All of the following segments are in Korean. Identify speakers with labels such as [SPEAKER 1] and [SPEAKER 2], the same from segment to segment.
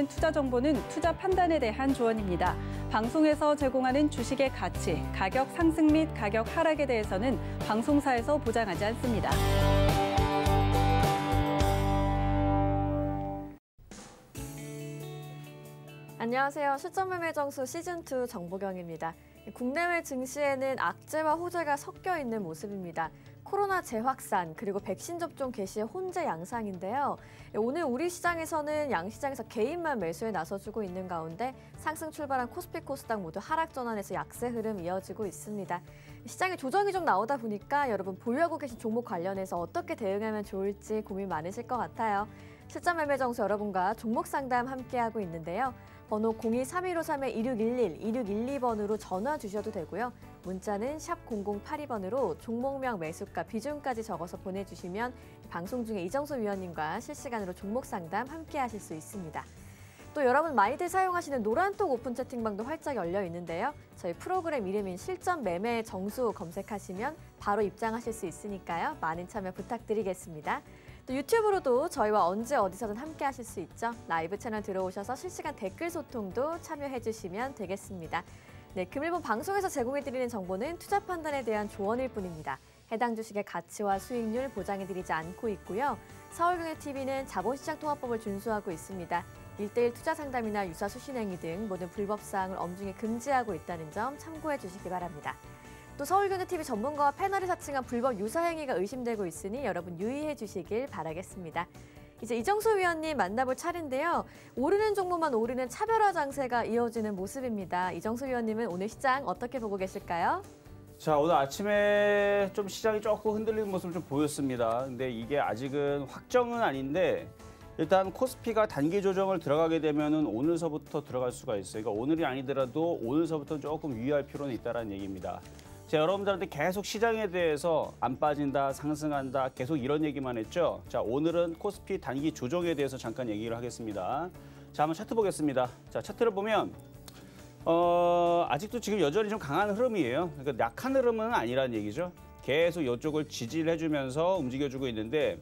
[SPEAKER 1] 있는 투자 정보는 투자 판단에 대한 조언입니다. 방송에서 제공하는 주식의 가치, 가격 상승 및 가격 하락에 대해서는 방송사에서 보장하지 않습니다. 안녕하세요. 시점매매 정수 시즌2 정보경입니다. 국내외 증시에는 악재와 호재가 섞여 있는 모습입니다. 코로나 재확산 그리고 백신 접종 개시의 혼재 양상인데요. 오늘 우리 시장에서는 양시장에서 개인만 매수에 나서주고 있는 가운데 상승 출발한 코스피 코스닥 모두 하락 전환에서 약세 흐름 이어지고 있습니다. 시장에 조정이 좀 나오다 보니까 여러분 보유하고 계신 종목 관련해서 어떻게 대응하면 좋을지 고민 많으실 것 같아요. 실전 매매 정수 여러분과 종목 상담 함께하고 있는데요. 번호 0 2 3 1 5 3 1 6 1 1 2 6 1 2번으로 전화 주셔도 되고요. 문자는 0082번으로 종목명 매수가 비중까지 적어서 보내주시면 방송 중에 이정수 위원님과 실시간으로 종목 상담 함께 하실 수 있습니다. 또 여러분 많이들 사용하시는 노란톡 오픈 채팅방도 활짝 열려 있는데요. 저희 프로그램 이름인 실전 매매 정수 검색하시면 바로 입장하실 수 있으니까요. 많은 참여 부탁드리겠습니다. 유튜브로도 저희와 언제 어디서든 함께 하실 수 있죠. 라이브 채널 들어오셔서 실시간 댓글 소통도 참여해 주시면 되겠습니다. 네, 금일본 방송에서 제공해드리는 정보는 투자 판단에 대한 조언일 뿐입니다. 해당 주식의 가치와 수익률 보장해드리지 않고 있고요. 서울경제TV는 자본시장 통화법을 준수하고 있습니다. 일대일 투자 상담이나 유사 수신행위 등 모든 불법사항을 엄중히 금지하고 있다는 점 참고해 주시기 바랍니다. 또 서울교내TV 전문가와 패널이 사칭한 불법 유사 행위가 의심되고 있으니 여러분 유의해 주시길 바라겠습니다. 이제 이정수 위원님 만나볼 차례인데요. 오르는 종목만 오르는 차별화 장세가 이어지는 모습입니다. 이정수 위원님은 오늘 시장 어떻게 보고 계실까요?
[SPEAKER 2] 자 오늘 아침에 좀 시장이 조금 흔들리는 모습을 좀 보였습니다. 근데 이게 아직은 확정은 아닌데 일단 코스피가 단기 조정을 들어가게 되면은 오늘서부터 들어갈 수가 있어요. 그러니까 오늘이 아니더라도 오늘서부터 조금 유의할 필요는 있다라는 얘기입니다. 자, 여러분들한테 계속 시장에 대해서 안 빠진다, 상승한다, 계속 이런 얘기만 했죠. 자, 오늘은 코스피 단기 조정에 대해서 잠깐 얘기를 하겠습니다. 자, 한번 차트 보겠습니다. 자, 차트를 보면 어, 아직도 지금 여전히 좀 강한 흐름이에요. 그러니까 약한 흐름은 아니라는 얘기죠. 계속 이쪽을 지지를 해주면서 움직여주고 있는데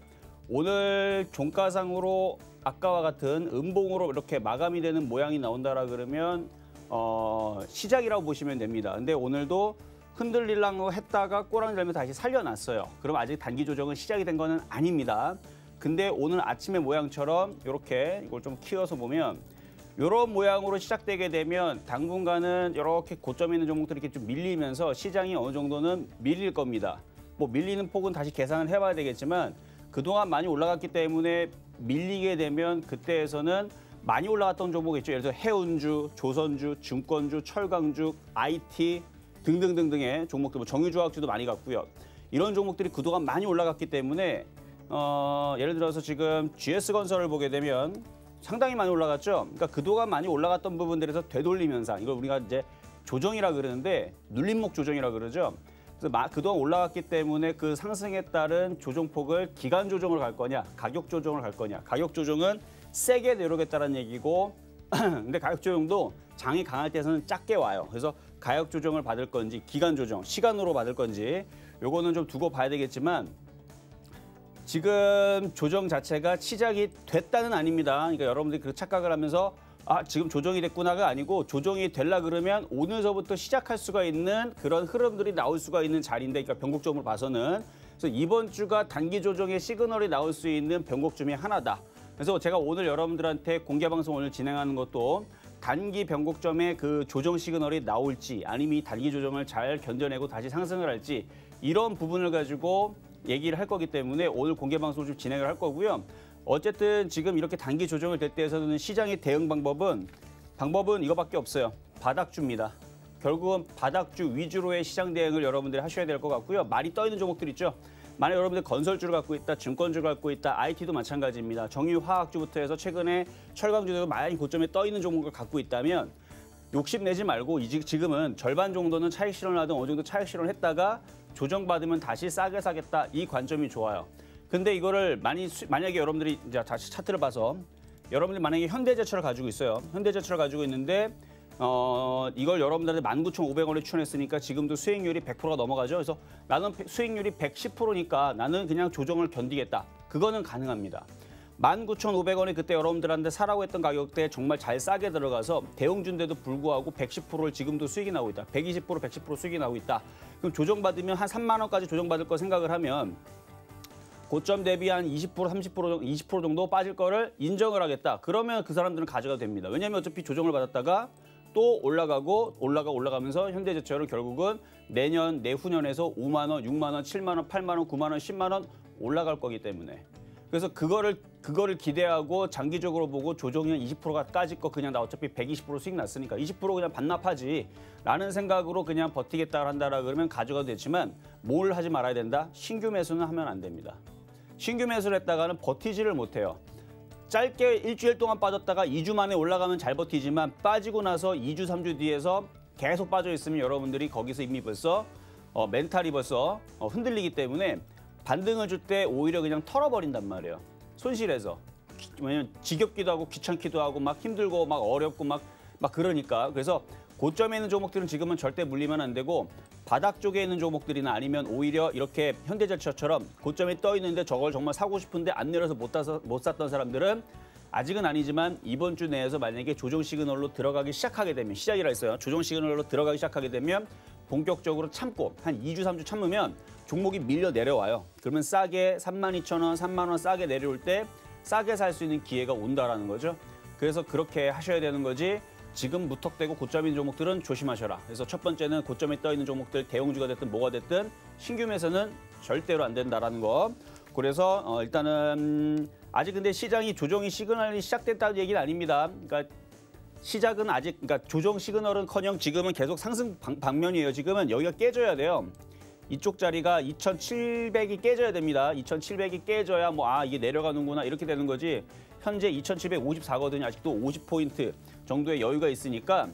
[SPEAKER 2] 오늘 종가상으로 아까와 같은 음봉으로 이렇게 마감이 되는 모양이 나온다라 그러면 어, 시작이라고 보시면 됩니다. 근데 오늘도 흔들릴랑 했다가 꼬랑지 달면 다시 살려놨어요. 그럼 아직 단기 조정은 시작이 된 거는 아닙니다. 근데 오늘 아침의 모양처럼 이렇게 이걸 좀 키워서 보면 이런 모양으로 시작되게 되면 당분간은 이렇게 고점 있는 종목들이 이렇게 좀 밀리면서 시장이 어느 정도는 밀릴 겁니다. 뭐 밀리는 폭은 다시 계산을 해봐야 되겠지만 그동안 많이 올라갔기 때문에 밀리게 되면 그때에서는 많이 올라갔던 종목 있죠. 예를 들어 해운주, 조선주, 증권주, 철강주, IT, 등등등등의 종목들, 뭐 정유조합지도 많이 갔고요. 이런 종목들이 그동안 많이 올라갔기 때문에 어, 예를 들어서 지금 GS건설을 보게 되면 상당히 많이 올라갔죠. 그러니까 그동안 많이 올라갔던 부분들에서 되돌리면서 이걸 우리가 이제 조정이라 그러는데 눌림목 조정이라 그러죠. 그래서 그동안 올라갔기 때문에 그 상승에 따른 조정폭을 기간 조정을 갈 거냐, 가격 조정을 갈 거냐. 가격 조정은 세게 내려오겠다는 얘기고 근데 가격 조정도 장이 강할 때에서는 작게 와요. 그래서 가격 조정을 받을 건지 기간 조정, 시간으로 받을 건지 요거는 좀 두고 봐야 되겠지만 지금 조정 자체가 시작이 됐다는 아닙니다. 그러니까 여러분들이 그 착각을 하면서 아 지금 조정이 됐구나가 아니고 조정이 될라 그러면 오늘서부터 시작할 수가 있는 그런 흐름들이 나올 수가 있는 자리인데 그러니까 변곡점을 봐서는 그래서 이번 주가 단기 조정의 시그널이 나올 수 있는 변곡점이 하나다. 그래서 제가 오늘 여러분들한테 공개 방송 오늘 진행하는 것도 단기 변곡점에 그 조정 시그널이 나올지 아니면 이 단기 조정을 잘 견뎌내고 다시 상승을 할지 이런 부분을 가지고 얘기를 할 거기 때문에 오늘 공개 방송 을좀 진행을 할 거고요. 어쨌든 지금 이렇게 단기 조정을 될 때에서는 시장의 대응 방법은 방법은 이거밖에 없어요. 바닥주입니다. 결국은 바닥주 위주로의 시장 대응을 여러분들이 하셔야 될 것 같고요. 말이 떠 있는 종목들 있죠. 만약 여러분들 건설주를 갖고 있다, 증권주를 갖고 있다, IT도 마찬가지입니다. 정유화학주부터 해서 최근에 철강주도 많이 고점에 떠 있는 종목을 갖고 있다면 욕심내지 말고 이제 지금은 절반 정도는 차익 실현을 하든 어느 정도 차익 실현을 했다가 조정받으면 다시 싸게 사겠다 이 관점이 좋아요. 근데 이거를 많이 만약에 여러분들이 이제 다시 차트를 봐서 여러분들 만약에 현대제철을 가지고 있어요. 현대제철을 가지고 있는데 어, 이걸 여러분들한테 19,500원에 추천했으니까 지금도 수익률이 100%가 넘어가죠. 그래서 나는 수익률이 110%니까 나는 그냥 조정을 견디겠다. 그거는 가능합니다. 19,500원에 그때 여러분들한테 사라고 했던 가격대에 정말 잘 싸게 들어가서 대형준대도 불구하고 110%를 지금도 수익이 나오고 있다. 120%, 110% 수익이 나오고 있다. 그럼 조정받으면 한 3만 원까지 조정받을 거 생각을 하면 고점 대비 한 20%, 30% 20% 정도 빠질 거를 인정을 하겠다. 그러면 그 사람들은 가져가 됩니다. 왜냐하면 어차피 조정을 받았다가 또 올라가고 올라가 올라가면서 현대제철은 결국은 내년 내후년에서 5만 원, 6만 원, 7만 원, 8만 원, 9만 원, 10만 원 올라갈 거기 때문에 그래서 그거를 그거를 기대하고 장기적으로 보고 조정은 20%가 까짓 거 그냥 나 어차피 120% 수익 났으니까 20% 그냥 반납하지라는 생각으로 그냥 버티겠다 한다라 그러면 가져가도 되지만 뭘 하지 말아야 된다? 신규 매수는 하면 안 됩니다. 신규 매수를 했다가는 버티지를 못해요. 짧게 일주일 동안 빠졌다가 2주 만에 올라가면 잘 버티지만 빠지고 나서 2주, 3주 뒤에서 계속 빠져 있으면 여러분들이 거기서 이미 벌써 어, 멘탈이 벌써 어, 흔들리기 때문에 반등을 줄 때 오히려 그냥 털어버린단 말이에요. 손실해서. 왜냐면 지겹기도 하고 귀찮기도 하고 막 힘들고 막 어렵고 막, 막 그러니까. 그래서 고점에 있는 종목들은 지금은 절대 물리면 안 되고 바닥 쪽에 있는 종목들이나 아니면 오히려 이렇게 현대제철처럼 고점에 떠 있는데 저걸 정말 사고 싶은데 안 내려서 못, 따서, 못 샀던 사람들은 아직은 아니지만 이번 주 내에서 만약에 조정 시그널로 들어가기 시작하게 되면 시작이라 했어요. 조정 시그널로 들어가기 시작하게 되면 본격적으로 참고 한 2주, 3주 참으면 종목이 밀려 내려와요. 그러면 싸게 3 2 0 0 0 원, 3만 원 싸게 내려올 때 싸게 살 수 있는 기회가 온다라는 거죠. 그래서 그렇게 하셔야 되는 거지 지금 무턱대고 고점인 종목들은 조심하셔라. 그래서 첫 번째는 고점에 떠 있는 종목들 대형주가 됐든 뭐가 됐든 신규 매수는 절대로 안 된다라는 거. 그래서 어, 일단은 아직 근데 시장이 조정이 시그널이 시작됐다는 얘기는 아닙니다. 그러니까 시작은 아직 그러니까 조정 시그널은커녕 지금은 계속 상승 방, 방 면이에요 지금은 여기가 깨져야 돼요. 이쪽 자리가 2,700이 깨져야 됩니다. 2,700이 깨져야 뭐 아 이게 내려가는구나 이렇게 되는 거지. 현재 2,754거든요. 아직도 50포인트. 정도의 여유가 있으니까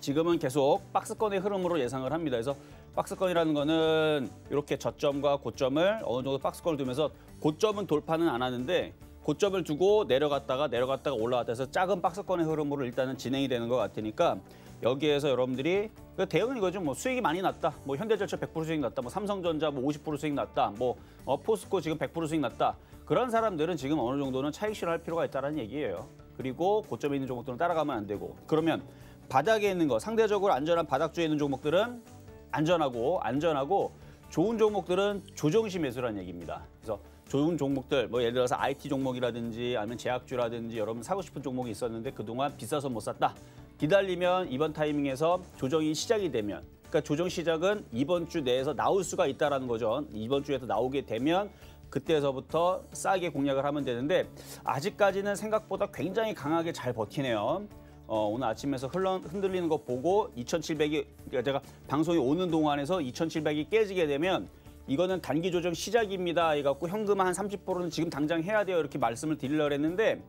[SPEAKER 2] 지금은 계속 박스권의 흐름으로 예상을 합니다. 그래서 박스권이라는 거는 이렇게 저점과 고점을 어느 정도 박스권을 두면서 고점은 돌파는 안 하는데 고점을 두고 내려갔다가 내려갔다가 올라왔다 해서 작은 박스권의 흐름으로 일단은 진행이 되는 것 같으니까 여기에서 여러분들이 그 대응은 이거죠. 뭐 수익이 많이 났다. 뭐현대제차100% 수익 났다. 뭐 삼성전자 뭐50% 수익 났다. 뭐 어, 포스코 지금 100% 수익 났다. 그런 사람들은 지금 어느 정도는 차익 실현할 필요가 있다는 얘기예요. 그리고 고점에 있는 종목들은 따라가면 안 되고 그러면 바닥에 있는 거 상대적으로 안전한 바닥주에 있는 종목들은 안전하고 안전하고 좋은 종목들은 조정시 매수라는 얘기입니다. 그래서 좋은 종목들 뭐 예를 들어서 IT 종목이라든지 아니면 제약주라든지 여러분 사고 싶은 종목이 있었는데 그동안 비싸서 못 샀다. 기다리면 이번 타이밍에서 조정이 시작이 되면 그러니까 조정 시작은 이번 주 내에서 나올 수가 있다라는 거죠. 이번 주에서 나오게 되면 그때서부터 싸게 공략을 하면 되는데 아직까지는 생각보다 굉장히 강하게 잘 버티네요. 어, 오늘 아침에서 흘러, 흔들리는 거 보고 2,700이 그러니까 제가 방송이 오는 동안에서 2,700이 깨지게 되면 이거는 단기 조정 시작입니다. 해갖고 현금 한 30%는 지금 당장 해야 돼요. 이렇게 말씀을 드리려고 했는데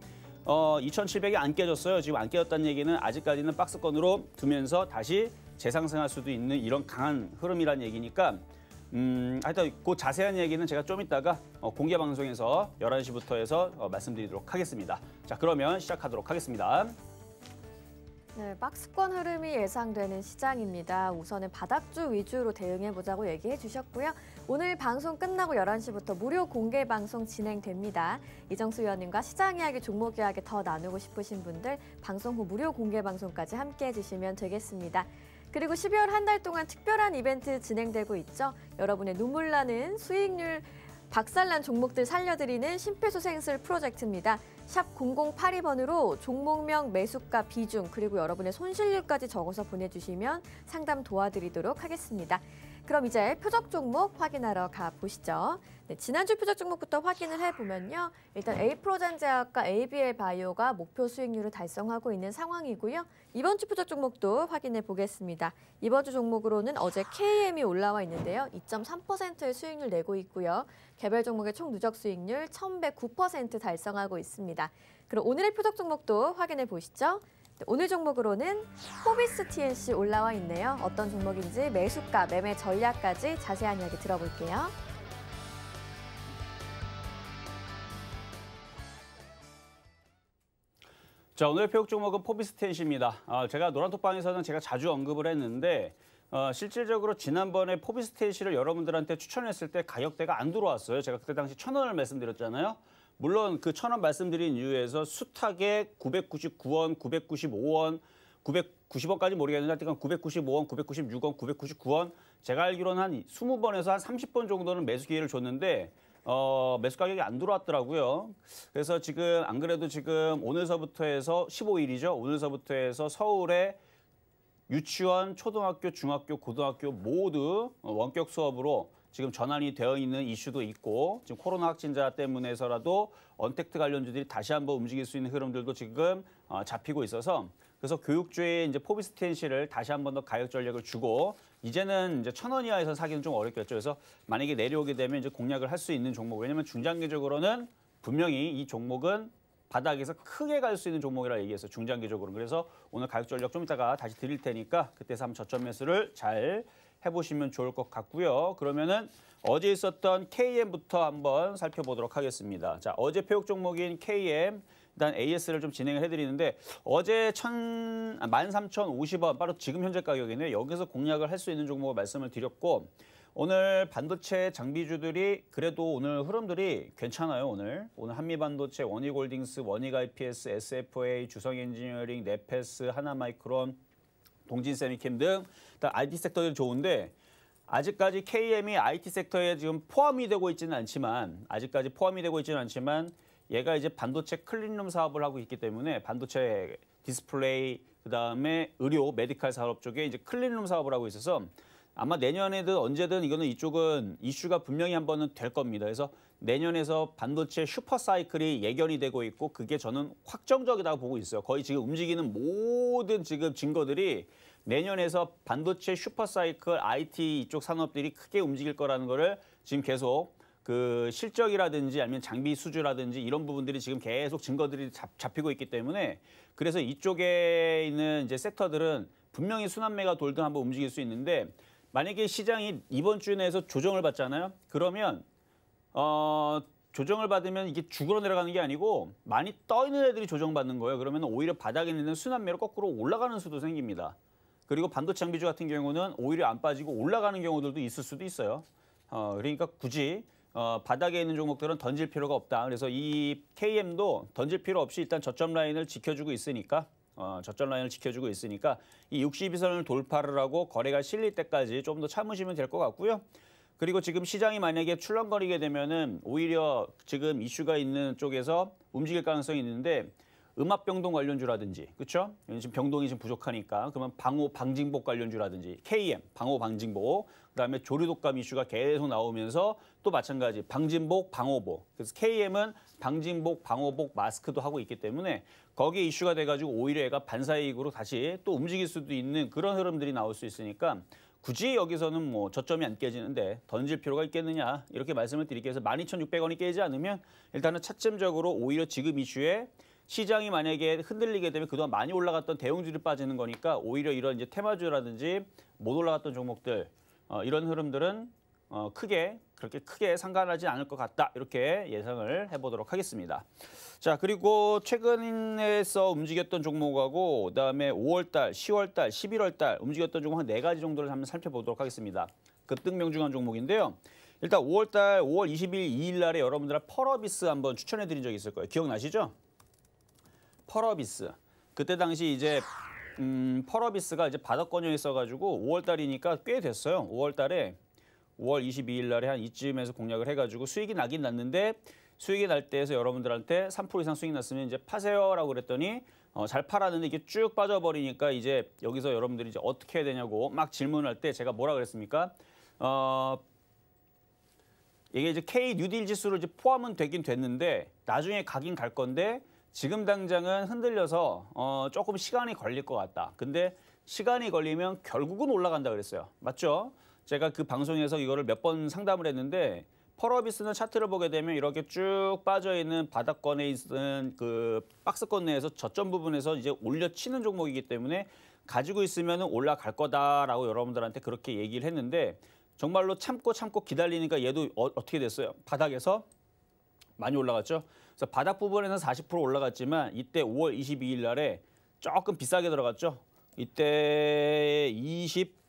[SPEAKER 2] 어, 2,700이 안 깨졌어요. 지금 안 깨졌다는 얘기는 아직까지는 박스권으로 두면서 다시 재상승할 수도 있는 이런 강한 흐름이란 얘기니까 음, 하여튼 그 자세한 얘기는 제가 좀 이따가 어, 공개 방송에서 11시부터 해서 어, 말씀드리도록 하겠습니다. 자, 그러면 시작하도록 하겠습니다.
[SPEAKER 1] 네, 박스권 흐름이 예상되는 시장입니다. 우선은 바닥주 위주로 대응해보자고 얘기해 주셨고요. 오늘 방송 끝나고 11시부터 무료 공개 방송 진행됩니다. 이정수 위원님과 시장 이야기, 종목 이야기 더 나누고 싶으신 분들 방송 후 무료 공개 방송까지 함께해 주시면 되겠습니다. 그리고 12월 한 달 동안 특별한 이벤트 진행되고 있죠. 여러분의 눈물 나는 수익률 박살난 종목들 살려드리는 심폐소생술 프로젝트입니다. 샵 0082번으로 종목명, 매수가, 비중, 그리고 여러분의 손실률까지 적어서 보내주시면 상담 도와드리도록 하겠습니다. 그럼 이제 표적 종목 확인하러 가보시죠. 네, 지난주 표적 종목부터 확인을 해보면요. 일단 A프로젠제약과 ABL 바이오가 목표 수익률을 달성하고 있는 상황이고요. 이번 주 표적 종목도 확인해 보겠습니다. 이번 주 종목으로는 어제 KM이 올라와 있는데요. 2.3%의 수익률 내고 있고요. 개별 종목의 총 누적 수익률 1,109% 달성하고 있습니다. 그럼 오늘의 표적 종목도 확인해 보시죠. 오늘 종목으로는 호비스 TNC 올라와 있네요. 어떤 종목인지 매수가, 매매 전략까지 자세한 이야기 들어볼게요.
[SPEAKER 2] 자 오늘의 표육 종목은 포비스 TNC입니다. 아, 제가 노란톡방에서는 제가 자주 언급을 했는데 어, 실질적으로 지난번에 포비스 TNC를 여러분들한테 추천했을 때 가격대가 안 들어왔어요. 제가 그때 당시 천 원을 말씀드렸잖아요. 물론 그 천 원 말씀드린 이유에서 숱하게 999원, 995원, 990원까지 모르겠는데 하여튼 995원, 996원, 999원 제가 알기로는 한 20번에서 한 30번 정도는 매수 기회를 줬는데 어, 매수 가격이 안 들어왔더라고요. 그래서 지금 안 그래도 지금 오늘서부터 해서 15일이죠. 오늘서부터 해서 서울에 유치원, 초등학교, 중학교, 고등학교 모두 원격 수업으로 지금 전환이 되어 있는 이슈도 있고 지금 코로나 확진자 때문에서라도 언택트 관련주들이 다시 한번 움직일 수 있는 흐름들도 지금 어, 잡히고 있어서 그래서 교육주의 이제 포비스텐시를 다시 한번 더 가격 전략을 주고 이제는 이제 천 원 이하에서 사기는 좀 어렵겠죠. 그래서 만약에 내려오게 되면 이제 공략을 할 수 있는 종목 왜냐면 중장기적으로는 분명히 이 종목은 바닥에서 크게 갈 수 있는 종목이라 얘기했어요. 중장기적으로는. 그래서 오늘 가격 전략 좀 이따가 다시 드릴 테니까 그때서 한번 저점 매수를 잘 해보시면 좋을 것 같고요. 그러면은 어제 있었던 KM부터 한번 살펴보도록 하겠습니다. 자, 어제 폐육 종목인 KM 일단 AS를 좀 진행을 해드리는데 어제 천, 13,050원 아, 바로 지금 현재 가격이네요. 여기서 공략을 할 수 있는 종목을 말씀을 드렸고 오늘 반도체 장비주들이 그래도 오늘 흐름들이 괜찮아요. 오늘 오늘 한미반도체, 원익골딩스, 원익IPS, SFA, 주성엔지니어링, 네패스 하나마이크론 동진 세미캠 등 IT 섹터들이 좋은데 아직까지 KM이 IT 섹터에 지금 포함이 되고 있지는 않지만 아직까지 포함이 되고 있지는 않지만 얘가 이제 반도체 클린룸 사업을 하고 있기 때문에 반도체 디스플레이 그다음에 의료 메디컬사업 쪽에 이제 클린룸 사업을 하고 있어서 아마 내년에든 언제든 이거는 이쪽은 이슈가 분명히 한 번은 될 겁니다. 그래서 내년에서 반도체 슈퍼사이클이 예견이 되고 있고 그게 저는 확정적이라고 보고 있어요. 거의 지금 움직이는 모든 지금 증거들이 내년에서 반도체 슈퍼사이클 IT 이쪽 산업들이 크게 움직일 거라는 거를 지금 계속 그 실적이라든지 아니면 장비 수주라든지 이런 부분들이 지금 계속 증거들이 잡, 히고 있기 때문에 그래서 이쪽에 있는 이제 섹터들은 분명히 순환매가 돌든 한번 움직일 수 있는데 만약에 시장이 이번 주 내에서 조정을 받잖아요. 그러면 어, 조정을 받으면 이게 죽으러 내려가는 게 아니고 많이 떠있는 애들이 조정받는 거예요. 그러면 오히려 바닥에 있는 순환매로 거꾸로 올라가는 수도 생깁니다. 그리고 반도체 장비주 같은 경우는 오히려 안 빠지고 올라가는 경우들도 있을 수도 있어요. 어, 그러니까 굳이 어, 바닥에 있는 종목들은 던질 필요가 없다. 그래서 이 KM도 던질 필요 없이 일단 저점 라인을 지켜주고 있으니까 어, 저점 라인을 지켜주고 있으니까 이 62선을 돌파를 하고 거래가 실릴 때까지 좀 더 참으시면 될 것 같고요. 그리고 지금 시장이 만약에 출렁거리게 되면은 오히려 지금 이슈가 있는 쪽에서 움직일 가능성이 있는데 음압 병동 관련주라든지 그렇죠? 지금 병동이 지금 부족하니까 그러면 방호 방진복 관련주라든지 KM 방호 방진복 그다음에 조류독감 이슈가 계속 나오면서 또 마찬가지 방진복 방호복 그래서 KM은 방진복 방호복 마스크도 하고 있기 때문에 거기에 이슈가 돼가지고 오히려 애가 반사이익으로 다시 또 움직일 수도 있는 그런 흐름들이 나올 수 있으니까 굳이 여기서는 뭐 저점이 안 깨지는데 던질 필요가 있겠느냐 이렇게 말씀을 드리기 위해서 12,600원이 깨지 않으면 일단은 차점적으로 오히려 지금 이슈에 시장이 만약에 흔들리게 되면 그동안 많이 올라갔던 대형주를 빠지는 거니까 오히려 이런 이제 테마주라든지 못 올라갔던 종목들 어, 이런 흐름들은 어, 크게 그렇게 크게 상관하지 않을 것 같다 이렇게 예상을 해보도록 하겠습니다. 자 그리고 최근에서 움직였던 종목하고 그다음에 5월달, 10월달, 11월달 움직였던 종목 한 네 가지 정도를 한번 살펴보도록 하겠습니다. 급등명중한 종목인데요. 일단 5월달, 5월 20일, 2일 날에 여러분들 펄어비스 한번 추천해드린 적이 있을 거예요. 기억나시죠? 펄어비스. 그때 당시 이제 음, 펄어비스가 이제 바닥권역에 있어가지고 5월달이니까 꽤 됐어요. 5월달에 5월 22일 날에 한 이쯤에서 공략을 해가지고 수익이 나긴 났는데 수익이 날 때에서 여러분들한테 3% 이상 수익 이 났으면 이제 파세요라고 그랬더니 어, 잘 팔았는데 이게 쭉 빠져버리니까 이제 여기서 여러분들이 이제 어떻게 해야 되냐고 막 질문할 때 제가 뭐라 그랬습니까? 어, 이게 이제 K 뉴딜 지수를 이제 포함은 되긴 됐는데 나중에 가긴 갈 건데 지금 당장은 흔들려서 어, 조금 시간이 걸릴 것 같다. 근데 시간이 걸리면 결국은 올라간다 그랬어요. 맞죠? 제가 그 방송에서 이거를 몇 번 상담을 했는데 펄어비스는 차트를 보게 되면 이렇게 쭉 빠져 있는 바닥권에 있는 그 박스권 내에서 저점 부분에서 이제 올려치는 종목이기 때문에 가지고 있으면 올라갈 거다라고 여러분들한테 그렇게 얘기를 했는데 정말로 참고 참고 기다리니까 얘도 어, 떻게 됐어요? 바닥에서 많이 올라갔죠. 그래서 바닥 부분에는 40% 올라갔지만 이때 5월 22일 날에 조금 비싸게 들어갔죠. 이때 20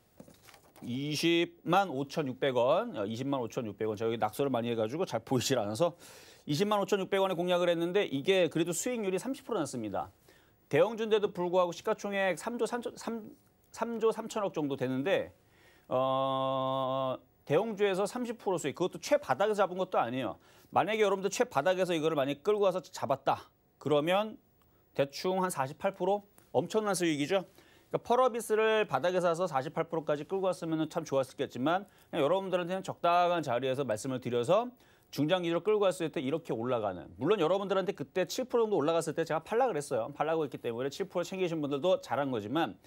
[SPEAKER 2] 20만 5,600원, 20만 5,600원. 제가 여기 낙서를 많이 해가지고 잘 보이질 않아서 20만 5,600원에 공약을 했는데 이게 그래도 수익률이 30% 났습니다. 대형준인데도 불구하고 시가총액 3조 3천, 3, 3조 3천억 정도 되는데 어, 대형주에서 30% 수익, 그것도 최바닥에서 잡은 것도 아니에요. 만약에 여러분들 최바닥에서 이거를 많이 끌고 가서 잡았다. 그러면 대충 한 48% 엄청난 수익이죠. 그러니까 펄어비스를 바닥에 사서 48%까지 끌고 왔으면 참 좋았겠지만 여러분들한테는 적당한 자리에서 말씀을 드려서 중장기로 끌고 갔을 때 이렇게 올라가는 물론 여러분들한테 그때 7% 정도 올라갔을 때 제가 팔라 그랬어요. 팔라고 했기 때문에 7% 챙기신 분들도 잘한 거지만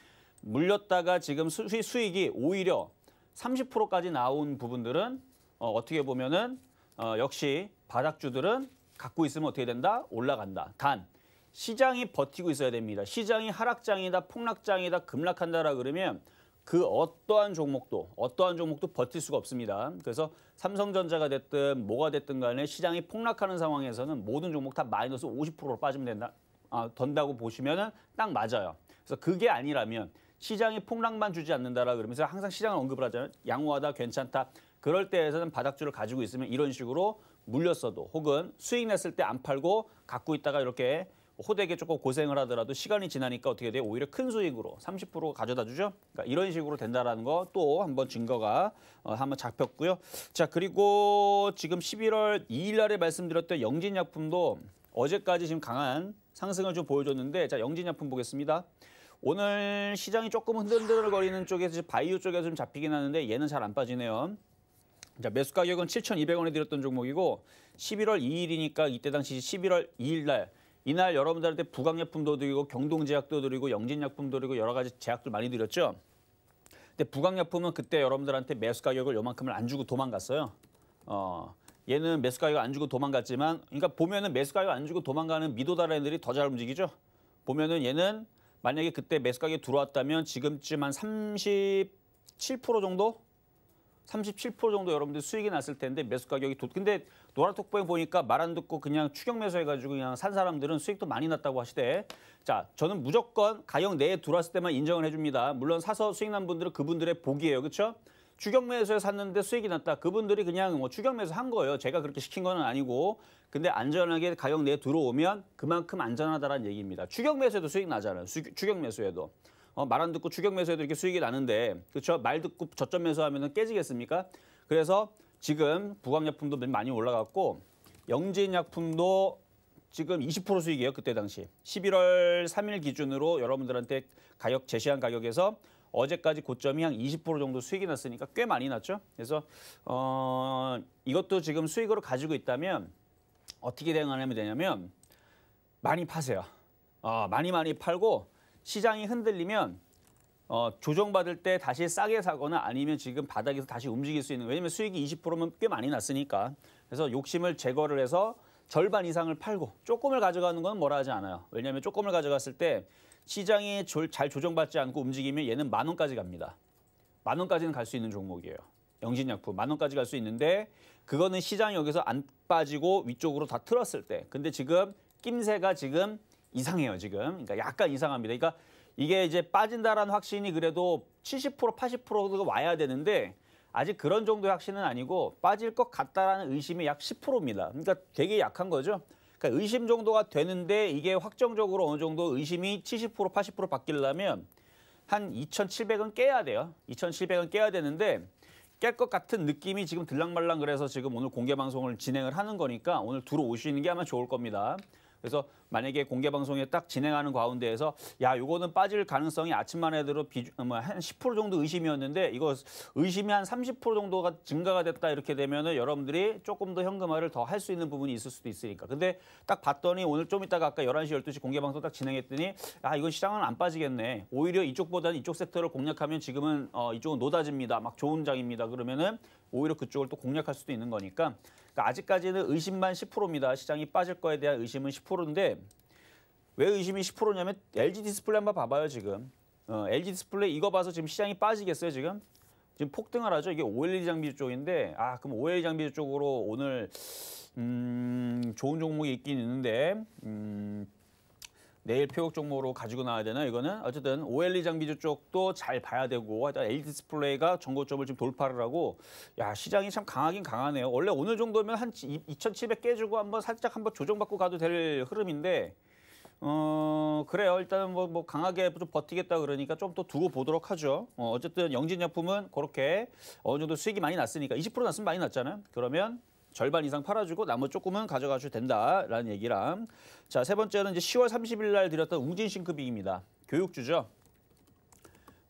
[SPEAKER 2] 물렸다가 지금 수, 수익이 오히려 30%까지 나온 부분들은 어, 어떻게 보면은 어, 역시 바닥주들은 갖고 있으면 어떻게 된다? 올라간다. 단 시장이 버티고 있어야 됩니다. 시장이 하락장이다, 폭락장이다, 급락한다라 그러면 그 어떠한 종목도 어떠한 종목도 버틸 수가 없습니다. 그래서 삼성전자가 됐든 뭐가 됐든 간에 시장이 폭락하는 상황에서는 모든 종목 다 마이너스 50%로 빠지면 된다. 아, 던다고 보시면은 딱 맞아요. 그래서 그게 아니라면 시장이 폭락만 주지 않는다라 그러면서 항상 시장을 언급을 하잖아요. 양호하다, 괜찮다. 그럴 때에서는 바닥줄을 가지고 있으면 이런 식으로 물렸어도 혹은 수익 냈을 때 안 팔고 갖고 있다가 이렇게 호되게 조금 고생을 하더라도 시간이 지나니까 어떻게 돼요? 오히려 큰 수익으로 30% 가져다 주죠. 그러니까 이런 식으로 된다라는 거 또 한번 증거가 어, 한번 잡혔고요. 자, 그리고 지금 11월 2일 날에 말씀드렸던 영진약품도 어제까지 지금 강한 상승을 좀 보여줬는데 자, 영진약품 보겠습니다. 오늘 시장이 조금 흔들흔들거리는 쪽에서 바이오 쪽에서 좀 잡히긴 하는데 얘는 잘 안 빠지네요. 자, 매수 가격은 7,200원에 드렸던 종목이고 11월 2일이니까 이때 당시 11월 2일 날 이날 여러분들한테 부강약품도 드리고 경동제약도 드리고 영진약품도 드리고 여러 가지 제약들 많이 드렸죠. 근데 부강약품은 그때 여러분들한테 매수 가격을 요만큼을 안 주고 도망갔어요. 어, 얘는 매수 가격 안 주고 도망갔지만 그러니까 보면은 매수 가격 안 주고 도망가는 미도달 다 애들이 더 잘 움직이죠. 보면은 얘는 만약에 그때 매수 가격이 들어왔다면 지금쯤 한 37% 정도 37% 정도 여러분들 수익이 났을 텐데 매수 가격이 도... 근데 노란톡방에 보니까 말 안 듣고 그냥 추격 매수해가지고 그냥 산 사람들은 수익도 많이 났다고 하시대. 자, 저는 무조건 가격 내에 들어왔을 때만 인정을 해줍니다. 물론 사서 수익 난 분들은 그분들의 복이에요, 그렇죠? 추격 매수에 샀는데 수익이 났다. 그분들이 그냥 뭐 추격 매수 한 거예요. 제가 그렇게 시킨 건 아니고. 근데 안전하게 가격 내에 들어오면 그만큼 안전하다라는 얘기입니다. 추격 매수에도 수익 나잖아요. 추격 매수에도. 어, 말안 듣고 추격 매수해도 이렇게 수익이 나는데 그렇죠? 말 듣고 저점 매수하면 깨지겠습니까? 그래서 지금 부강약품도 많이 올라갔고 영진약품도 지금 20% 수익이에요. 그때 당시 11월 3일 기준으로 여러분들한테 가격 제시한 가격에서 어제까지 고점이 한 20% 정도 수익이 났으니까 꽤 많이 났죠. 그래서 어, 이것도 지금 수익으로 가지고 있다면 어떻게 대응하면 되냐면 많이 파세요. 어, 많이 많이 팔고 시장이 흔들리면 어, 조정받을 때 다시 싸게 사거나 아니면 지금 바닥에서 다시 움직일 수 있는 왜냐면 수익이 20%면 꽤 많이 났으니까 그래서 욕심을 제거를 해서 절반 이상을 팔고 조금을 가져가는 건 뭐라 하지 않아요 왜냐하면 조금을 가져갔을 때 시장이 잘 조정받지 않고 움직이면 얘는 만 원까지 갑니다 만 원까지는 갈 수 있는 종목이에요 영진약품만 원까지 갈 수 있는데 그거는 시장이 여기서 안 빠지고 위쪽으로 다 틀었을 때 근데 지금 낌새가 지금 이상해요 지금. 그러니까 약간 이상합니다. 그러니까 이게 이제 빠진다라는 확신이 그래도 70% 80%가 와야 되는데 아직 그런 정도의 확신은 아니고 빠질 것 같다라는 의심이 약 10%입니다. 그러니까 되게 약한 거죠. 그러니까 의심 정도가 되는데 이게 확정적으로 어느 정도 의심이 70% 80% 바뀌려면 한 2,700은 깨야 돼요. 2,700은 깨야 되는데 깰 것 같은 느낌이 지금 들락말락 그래서 지금 오늘 공개 방송을 진행을 하는 거니까 오늘 들어오시는 게 아마 좋을 겁니다. 그래서 만약에 공개 방송에 딱 진행하는 가운데에서 야 요거는 빠질 가능성이 아침만 해도 뭐한10% 정도 의심이었는데 이거 의심이 한 30% 정도가 증가가 됐다 이렇게 되면은 여러분들이 조금 더 현금화를 더 할 수 있는 부분이 있을 수도 있으니까. 근데 딱 봤더니 오늘 좀 이따가 아까 11시 12시 공개 방송 딱 진행했더니 아 이건 시장은 안 빠지겠네. 오히려 이쪽보다는 이쪽 섹터를 공략하면 지금은 어 이쪽은 노다집니다. 막 좋은 장입니다. 그러면은 오히려 그쪽을 또 공략할 수도 있는 거니까 그러니까 아직까지는 의심만 10%입니다. 시장이 빠질 거에 대한 의심은 10%인데 왜 의심이 10%냐면 LG 디스플레이 한번 봐봐요 지금. 어, LG 디스플레이 이거 봐서 지금 시장이 빠지겠어요 지금? 지금 폭등을 하죠. 이게 OLED 장비 쪽인데 아 그럼 OLED 장비 쪽으로 오늘 음, 좋은 종목이 있긴 있는데 음, 내일 표적 종목으로 가지고 나와야 되나 이거는 어쨌든 OLED 장비주 쪽도 잘 봐야 되고 일단 LED 디스플레이가 전고점을 지금 돌파를 하고 야 시장이 참 강하긴 강하네요. 원래 오늘 정도면 한 2,700 깨주고 한번 살짝 한번 조정받고 가도 될 흐름인데 어 그래요. 일단은 뭐, 뭐 강하게 좀 버티겠다 그러니까 좀 더 두고 보도록 하죠. 어, 어쨌든 영진약품은 그렇게 어느 정도 수익이 많이 났으니까 20% 났으면 많이 났잖아요. 그러면 절반 이상 팔아주고 나머지 조금은 가져가셔도 된다라는 얘기랑 자 세 번째는 이제 10월 30일 날 드렸던 웅진 싱크빅입니다 교육주죠.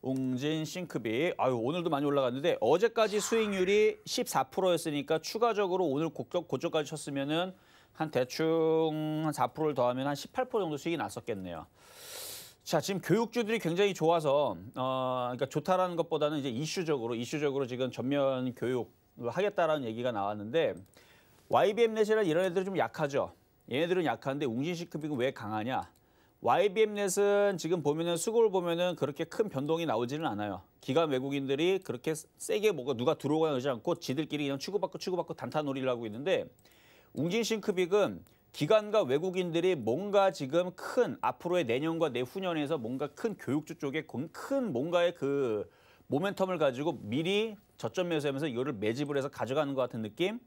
[SPEAKER 2] 웅진 싱크빅 아유 오늘도 많이 올라갔는데 어제까지 수익률이 14%였으니까 추가적으로 오늘 고점 고점까지 쳤으면은 한 대충 한 4%를 더하면 한 18% 정도 수익이 났었겠네요. 자, 지금 교육주들이 굉장히 좋아서 어 그러니까 좋다라는 것보다는 이제 이슈적으로 이슈적으로 지금 전면 교육을 하겠다라는 얘기가 나왔는데 YBM 넷이라 이런 애들은 좀 약하죠. 얘네들은 약한데 웅진시크빅은왜 강하냐? YBM넷은 지금 보면은 수급을 보면은 그렇게 큰 변동이 나오지는 않아요. 기관 외국인들이 그렇게 세게 뭐가 누가 들어오거나 그지 않고 지들끼리 그냥 치고받고 치고받고 단타놀이를 하고 있는데 웅진 싱크빅은 기관과 외국인들이 뭔가 지금 큰 앞으로의 내년과 내후년에서 뭔가 큰 교육주 쪽에 큰 뭔가의 그 모멘텀을 가지고 미리 저점 매수하면서 이거를 매집을 해서 가져가는 것 같은 느낌.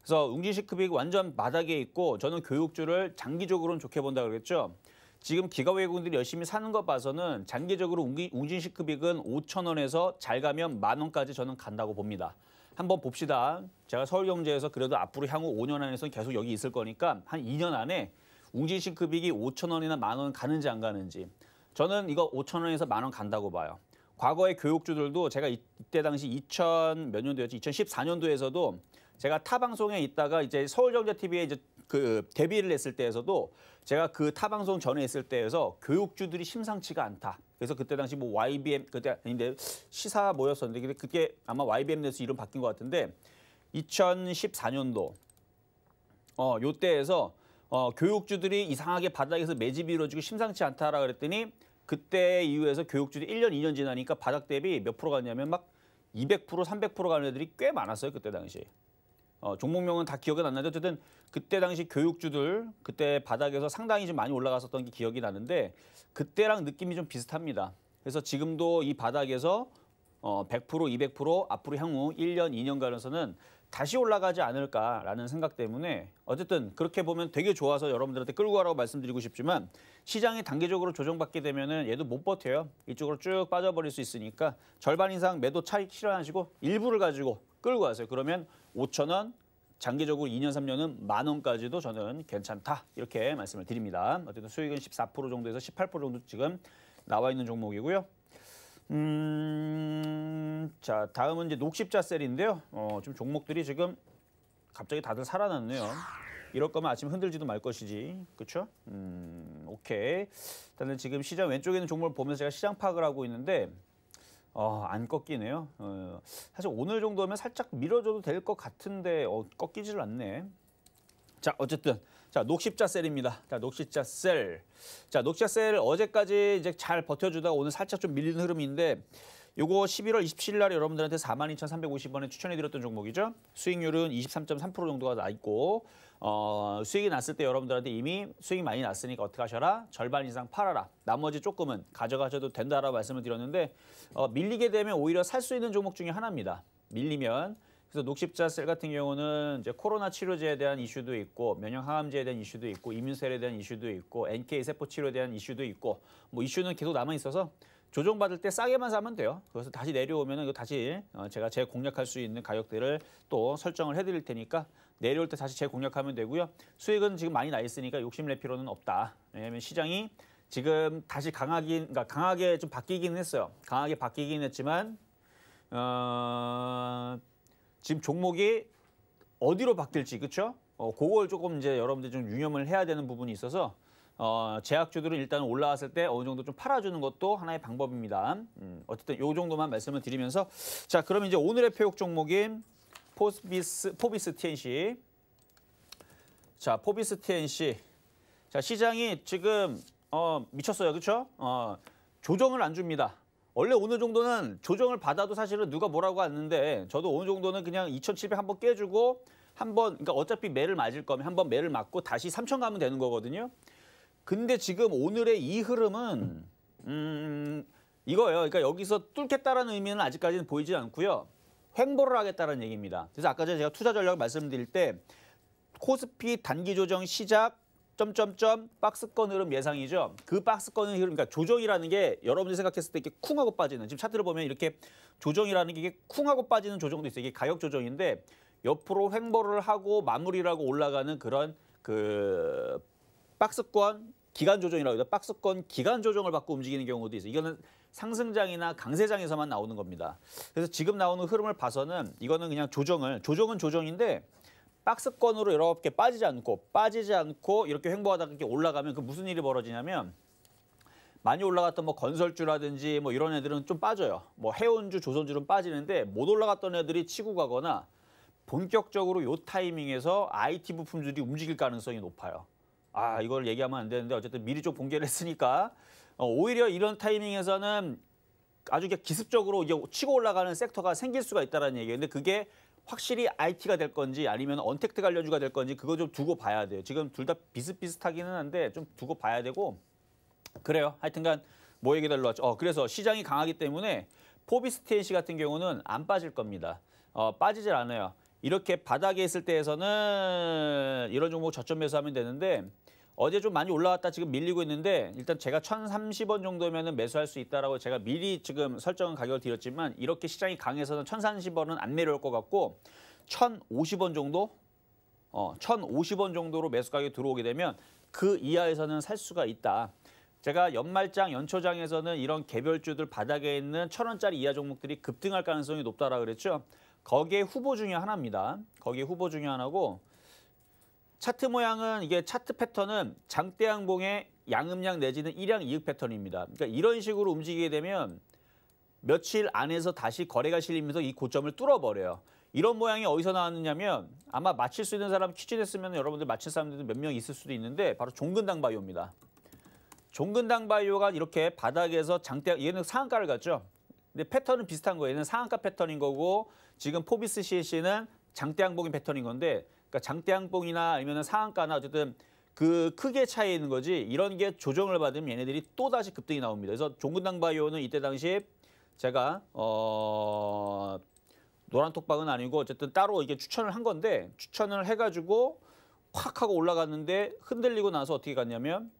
[SPEAKER 2] 그래서 웅진시크빅 완전 바닥에 있고 저는 교육주를 장기적으로는 좋게 본다 그랬죠. 지금 기가 외국인들이 열심히 사는 것 봐서는 장기적으로 웅진시크빅은 5천 원에서 잘 가면 만 원까지 저는 간다고 봅니다. 한번 봅시다. 제가 서울경제에서 그래도 앞으로 향후 5년 안에서는 계속 여기 있을 거니까 한 2년 안에 웅진싱크빅이 5천 원이나 만 원 가는지 안 가는지 저는 이거 5천 원에서 만 원 간다고 봐요. 과거의 교육주들도 제가 이때 당시 2000 몇 년도였지 2014년도에서도 제가 타 방송에 있다가 이제 서울경제TV에 이제 그 데뷔를 했을 때에서도 제가 그 타 방송 전에 있을 때에서 교육주들이 심상치가 않다. 그래서 그때 당시 뭐 YBM 그때 아닌데 시사 모였었는데 그게 아마 YBM 내서 에 이름 바뀐 것 같은데 2014년도 어 요때에서 어 교육주들이 이상하게 바닥에서 매집이 이루어지고 심상치 않다라 그랬더니 그때 이후에서 교육주들이 1년 2년 지나니까 바닥 대비 몇 프로 갔냐면 막200% 300% 가는 애들이 꽤 많았어요 그때 당시. 에 어, 종목명은 다 기억이 안 나는데 어쨌든 그때 당시 교육주들 그때 바닥에서 상당히 좀 많이 올라갔었던 게 기억이 나는데 그때랑 느낌이 좀 비슷합니다. 그래서 지금도 이 바닥에서 어, 100% 200% 앞으로 향후 1년 2년가에서는 다시 올라가지 않을까라는 생각 때문에 어쨌든 그렇게 보면 되게 좋아서 여러분들한테 끌고 가라고 말씀드리고 싶지만 시장이 단계적으로 조정받게 되면은 얘도 못 버텨요. 이쪽으로 쭉 빠져버릴 수 있으니까 절반 이상 매도 차익 실현하시고 일부를 가지고 끌고 가세요. 그러면 5천 원, 장기적으로 2년, 3년은 만 원까지도 저는 괜찮다 이렇게 말씀을 드립니다. 어쨌든 수익은 14% 정도에서 18% 정도 지금 나와 있는 종목이고요. 음, 자 다음은 이제 녹십자 셀인데요. 어, 지금 종목들이 지금 갑자기 다들 살아났네요. 이럴 거면 아침 흔들지도 말 것이지, 그렇죠? 음, 오케이. 일단은 지금 시장 왼쪽에 있는 종목을 보면서 제가 시장 파악을 하고 있는데 어, 안 꺾이네요. 어, 사실 오늘 정도면 살짝 밀어줘도 될 것 같은데 어, 꺾이질 않네. 자 어쨌든 자 녹십자 셀입니다. 자 녹십자 셀. 자 녹십자 셀 어제까지 이제 잘 버텨주다가 오늘 살짝 좀밀린 흐름인데 요거 11월 27일 날 여러분들한테 42,350원에 추천해드렸던 종목이죠. 수익률은 23.3% 정도가 나 있고 어, 수익이 났을 때 여러분들한테 이미 수익 이 많이 났으니까 어떻게 하셔라? 절반 이상 팔아라. 나머지 조금은 가져가셔도 된다라고 말씀을 드렸는데 어, 밀리게 되면 오히려 살 수 있는 종목 중에 하나입니다. 밀리면 그래서 녹십자셀 같은 경우는 이제 코로나 치료제에 대한 이슈도 있고 면역 항암제에 대한 이슈도 있고 이민셀에 대한 이슈도 있고 NK 세포 치료에 대한 이슈도 있고 뭐 이슈는 계속 남아 있어서 조정받을 때 싸게만 사면 돼요. 그래서 다시 내려오면 은 다시 어, 제가 재공략할 수 있는 가격대를 또 설정을 해드릴 테니까 내려올 때 다시 재공략하면 되고요. 수익은 지금 많이 나 있으니까 욕심낼 필요는 없다. 왜냐하면 시장이 지금 다시 강하긴, 그러니까 강하게 좀 바뀌긴 했어요. 강하게 바뀌긴 했지만 어, 지금 종목이 어디로 바뀔지 그쵸 어, 그걸 조금 이제 여러분들 좀 유념을 해야 되는 부분이 있어서 어, 제약주들은 일단 올라왔을 때 어느 정도 좀 팔아주는 것도 하나의 방법입니다. 음, 어쨌든 요 정도만 말씀을 드리면서 자 그럼 이제 오늘의 표육 종목인 포비스 포비스 TNC 자 포비스 TNC 자 시장이 지금 어, 미쳤어요 그렇죠? 어, 조정을 안 줍니다. 원래 어느 정도는 조정을 받아도 사실은 누가 뭐라고 하는데 저도 어느 정도는 그냥 2,700 한번 깨주고 한번 그러니까 어차피 매를 맞을 거면 한번 매를 맞고 다시 3,000 가면 되는 거거든요. 근데 지금 오늘의 이 흐름은 음, 이거예요. 그러니까 여기서 뚫겠다라는 의미는 아직까지는 보이지 않고요. 횡보를 하겠다는 얘기입니다. 그래서 아까 전에 제가 투자 전략 말씀드릴 때 코스피 단기 조정 시작 점점점 박스권 흐름 예상이죠. 그 박스권 흐름, 그러니까 조정이라는 게 여러분들이 생각했을 때 이렇게 쿵하고 빠지는 지금 차트를 보면 이렇게 조정이라는 게게 쿵하고 빠지는 조정도 있어요. 이게 가격 조정인데 옆으로 횡보를 하고 마무리라고 올라가는 그런 그 박스권 기간 조정이라고 해서 박스권 기간 조정을 받고 움직이는 경우도 있어요. 이거는 상승장이나 강세장에서만 나오는 겁니다. 그래서 지금 나오는 흐름을 봐서는 이거는 그냥 조정을 조정은 조정인데 박스권으로 이렇게 빠지지 않고 빠지지 않고 이렇게 횡보하다가 이렇게 올라가면 그 무슨 일이 벌어지냐면 많이 올라갔던 뭐 건설주라든지 뭐 이런 애들은 좀 빠져요. 뭐 해운주, 조선주는 빠지는데 못 올라갔던 애들이 치고 가거나 본격적으로 요 타이밍에서 IT 부품들이 움직일 가능성이 높아요. 아 이걸 얘기하면 안 되는데 어쨌든 미리 좀 공개를 했으니까 어, 오히려 이런 타이밍에서는 아주 기습적으로 이제 치고 올라가는 섹터가 생길 수가 있다는 얘기예요. 근데 그게 확실히 IT가 될 건지 아니면 언택트 관련주가 될 건지 그거 좀 두고 봐야 돼요. 지금 둘 다 비슷비슷하기는 한데 좀 두고 봐야 되고 그래요. 하여튼간 뭐 얘기 달러 왔죠. 어, 그래서 시장이 강하기 때문에 포비스테이시 같은 경우는 안 빠질 겁니다. 어, 빠지질 않아요. 이렇게 바닥에 있을 때에서는 이런 종목 저점 매수하면 되는데 어제 좀 많이 올라왔다 지금 밀리고 있는데 일단 제가 1,030원 정도면은 매수할 수 있다라고 제가 미리 지금 설정한 가격을 드렸지만 이렇게 시장이 강해서는 1,030원은 안 내려올 것 같고 1,050원 정도 어, 1,050원 정도로 매수 가격이 들어오게 되면 그 이하에서는 살 수가 있다. 제가 연말장, 연초장에서는 이런 개별주들 바닥에 있는 1 0 0 0원짜리 이하 종목들이 급등할 가능성이 높다라 고 그랬죠. 거기에 후보 중에 하나입니다. 거기에 후보 중에 하나고 차트 모양은 이게 차트 패턴은 장대양봉의 양음량 내지는 일양 이익 패턴입니다. 그러니까 이런 식으로 움직이게 되면 며칠 안에서 다시 거래가 실리면서 이 고점을 뚫어버려요. 이런 모양이 어디서 나왔느냐면 아마 맞힐 수 있는 사람 퀴즈냈으면 여러분들 맞힌 사람들도 몇 명 있을 수도 있는데 바로 종근당 바이오입니다. 종근당 바이오가 이렇게 바닥에서 장대 얘는 상한가를 갔죠. 근데 패턴은 비슷한 거예요. 얘는 상한가 패턴인 거고 지금 포비스 c c 는 장대양봉인 패턴인 건데 그러니까 장대양봉이나 아니면 상한가나 어쨌든 그 크게 차이 있는 거지 이런 게 조정을 받으면 얘네들이 또다시 급등이 나옵니다. 그래서 종근당 바이오는 이때 당시에 제가 어 노란 톡방은 아니고 어쨌든 따로 이게 추천을 한 건데 추천을 해가지고 확 하고 올라갔는데 흔들리고 나서 어떻게 갔냐면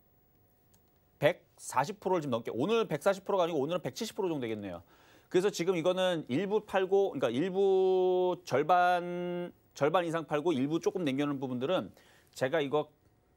[SPEAKER 2] 140%를 지금 넘게 오늘 140%가 아니고 오늘은 170% 정도 되겠네요. 그래서 지금 이거는 일부 팔고 그러니까 일부 절반 절반 이상 팔고 일부 조금 남겨놓은 부분들은 제가 이거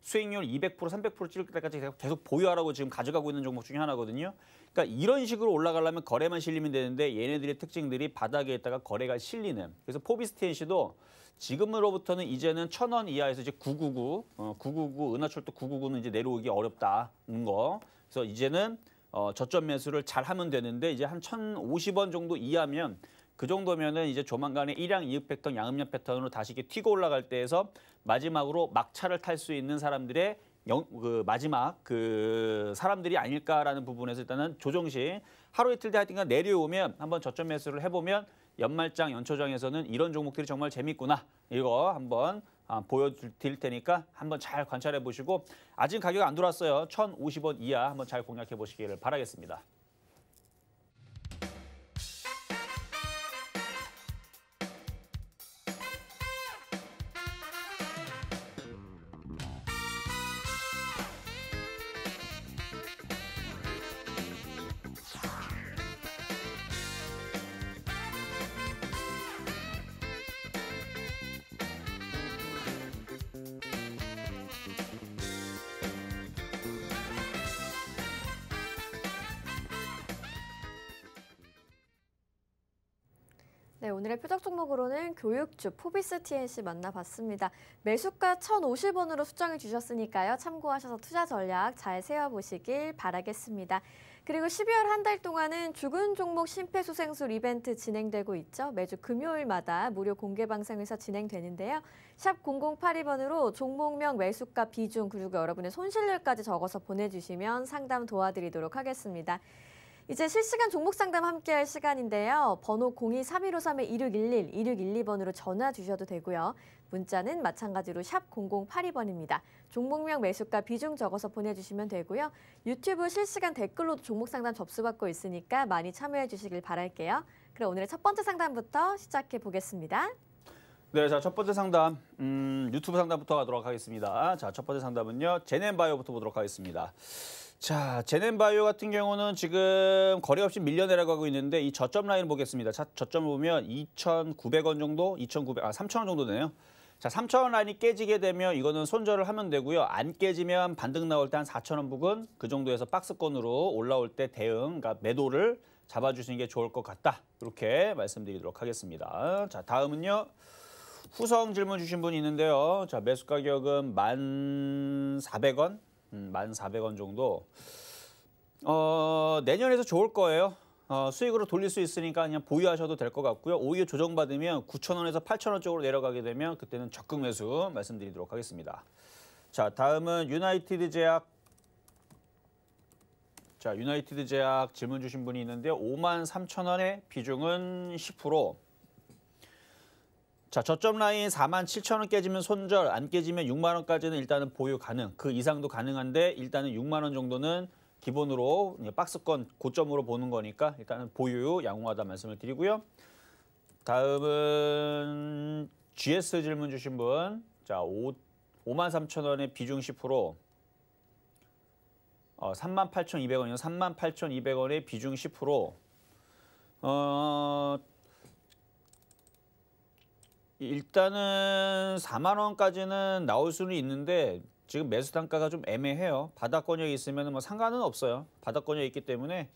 [SPEAKER 2] 수익률 200% 300% 찍을 때까지 계속 보유하라고 지금 가져가고 있는 종목 중에 하나거든요. 그러니까 이런 식으로 올라가려면 거래만 실리면 되는데 얘네들의 특징들이 바닥에 있다가 거래가 실리는. 그래서 포비스텐시도 지금으로부터는 이제는 천 원 이하에서 이제 999, 어, 999 은하철도 999는 이제 내려오기 어렵다는 거. 그래서 이제는 어, 저점 매수를 잘 하면 되는데 이제 한 1,050원 정도 이하면 그 정도면은 이제 조만간에 1양 2흑 패턴, 양음양 패턴으로 다시 이렇게 튀고 올라갈 때에서 마지막으로 막차를 탈 수 있는 사람들의 영, 그 마지막 그 사람들이 아닐까라는 부분에서 일단은 조정식 하루 이틀 때 하여튼간 내려오면 한번 저점 매수를 해보면 연말장, 연초장에서는 이런 종목들이 정말 재밌구나. 이거 한번 아, 보여드릴 테니까 한번 잘 관찰해 보시고 아직 가격 안 들어왔어요. 1,050원 이하 한번 잘 공략해 보시기를 바라겠습니다.
[SPEAKER 1] 교육주 포비스 TNC 만나봤습니다. 매수가 1,050원으로 수정해 주셨으니까요. 참고하셔서 투자 전략 잘 세워보시길 바라겠습니다. 그리고 12월 한 달 동안은 죽은 종목 심폐소생술 이벤트 진행되고 있죠. 매주 금요일마다 무료 공개 방송에서 진행되는데요. 샵 0082번으로 종목명 매수가 비중 그리고 여러분의 손실률까지 적어서 보내주시면 상담 도와드리도록 하겠습니다. 이제 실시간 종목 상담 함께 할 시간인데요. 번호 02-3153-2611, 2612번으로 전화 주셔도 되고요. 문자는 마찬가지로 샵 0082번입니다. 종목명 매수가 비중 적어서 보내주시면 되고요. 유튜브 실시간 댓글로도 종목 상담 접수받고 있으니까 많이 참여해 주시길 바랄게요. 그럼 오늘의 첫 번째 상담부터 시작해 보겠습니다.
[SPEAKER 2] 네, 자, 첫 번째 상담, 음, 유튜브 상담부터 가도록 하겠습니다. 자, 첫 번째 상담은요, 제넨바이오부터 보도록 하겠습니다. 자, 제넨바이오 같은 경우는 지금 거래 없이 밀려내라고 하고 있는데 이 저점 라인을 보겠습니다. 자, 저점을 보면 2,900원 정도, 2,900, 아, 3,000원 정도 되네요. 자, 3,000원 라인이 깨지게 되면 이거는 손절을 하면 되고요. 안 깨지면 반등 나올 때 한 4,000원 부근 그 정도에서 박스권으로 올라올 때 대응, 그러니까 매도를 잡아주시는 게 좋을 것 같다. 이렇게 말씀드리도록 하겠습니다. 자, 다음은요. 후성 질문 주신 분이 있는데요. 자, 매수 가격은 1,400원, 음, 1,400원 정도. 어, 내년에서 좋을 거예요. 어, 수익으로 돌릴 수 있으니까 그냥 보유하셔도 될 것 같고요. 오히려 조정받으면 9,000원에서 8,000원 쪽으로 내려가게 되면 그때는 적극 매수 말씀드리도록 하겠습니다. 자, 다음은 유나이티드 제약. 자, 유나이티드 제약 질문 주신 분이 있는데요. 53,000원의 비중은 10%. 자, 저점 라인 4만 7천 원 깨지면 손절, 안 깨지면 6만 원까지는 일단은 보유 가능. 그 이상도 가능한데 일단은 6만 원 정도는 기본으로 박스권 고점으로 보는 거니까 일단은 보유 양호하다 말씀을 드리고요. 다음은 GS 질문 주신 분. 자, 5, 5만 3천 원에 비중 10%. 어, 38,200원이요. 38,200원에 비중 10%. 어, 일단은 4만 원까지는 나올 수는 있는데 지금 매수 단가가 좀 애매해요. 바닥권역이 있으면 뭐 상관은 없어요. 바닥권역이 있기 때문에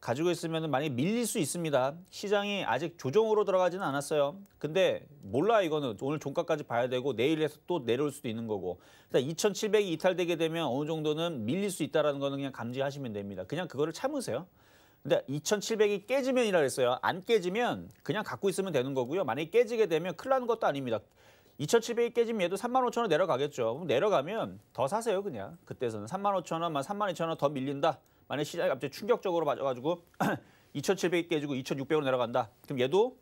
[SPEAKER 2] 가지고 있으면 많이 밀릴 수 있습니다. 시장이 아직 조정으로 들어가지는 않았어요. 근데 몰라 이거는 오늘 종가까지 봐야 되고 내일에서 또 내려올 수도 있는 거고 2,700이 그러니까 이탈되게 되면 어느 정도는 밀릴 수 있다는 라 거는 그냥 감지하시면 됩니다. 그냥 그거를 참으세요. 근데 2,700이 깨지면이라고 했어요. 안 깨지면 그냥 갖고 있으면 되는 거고요. 만약에 깨지게 되면 큰일 나는 것도 아닙니다. 2,700이 깨지면 얘도 35,000원 내려가겠죠. 그럼 내려가면 더 사세요, 그냥. 그때서는 35,000원, 32,000원 더 밀린다. 만약에 시장이 갑자기 충격적으로 맞아가지고 2,700이 깨지고 2,600으로 내려간다. 그럼 얘도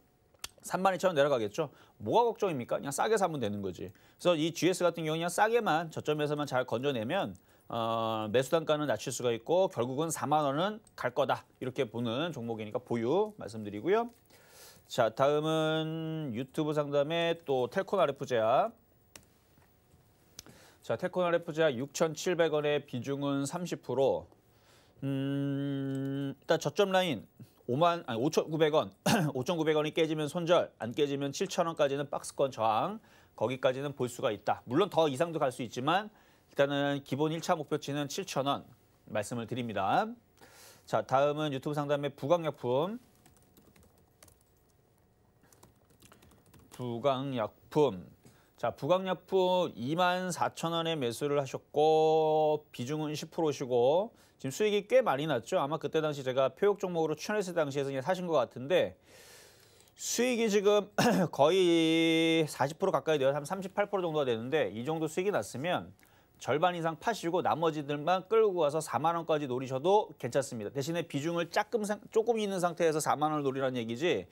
[SPEAKER 2] 32,000원 내려가겠죠. 뭐가 걱정입니까? 그냥 싸게 사면 되는 거지. 그래서 이 GS 같은 경우는 그냥 싸게만 저점에서만 잘 건져내면 어, 매수 단가는 낮출 수가 있고 결국은 4만 원은 갈 거다 이렇게 보는 종목이니까 보유 말씀드리고요. 자 다음은 유튜브 상담에 또 텔콘 r f 제야자 텔콘 r f 제야 6,700원의 비중은 30% 음, 일단 저점 라인 5만 아니 5,900원 5,900원이 깨지면 손절 안 깨지면 7,000원까지는 박스권 저항 거기까지는 볼 수가 있다. 물론 더 이상도 갈 수 있지만 일단은 기본 1차 목표치는 7,000원 말씀을 드립니다. 자, 다음은 유튜브 상담의 부강약품. 부강약품. 자, 부강약품 24,000원에 매수를 하셨고 비중은 10%시고 지금 수익이 꽤 많이 났죠. 아마 그때 당시 제가 표역 종목으로 추천했을 당시에 그냥 사신 것 같은데 수익이 지금 거의 40% 가까이 되어서 한38% 정도가 되는데 이 정도 수익이 났으면 절반 이상 파시고 나머지들만 끌고 가서 4만 원까지 노리셔도 괜찮습니다. 대신에 비중을 조금, 조금 있는 상태에서 4만 원을 노리라는 얘기지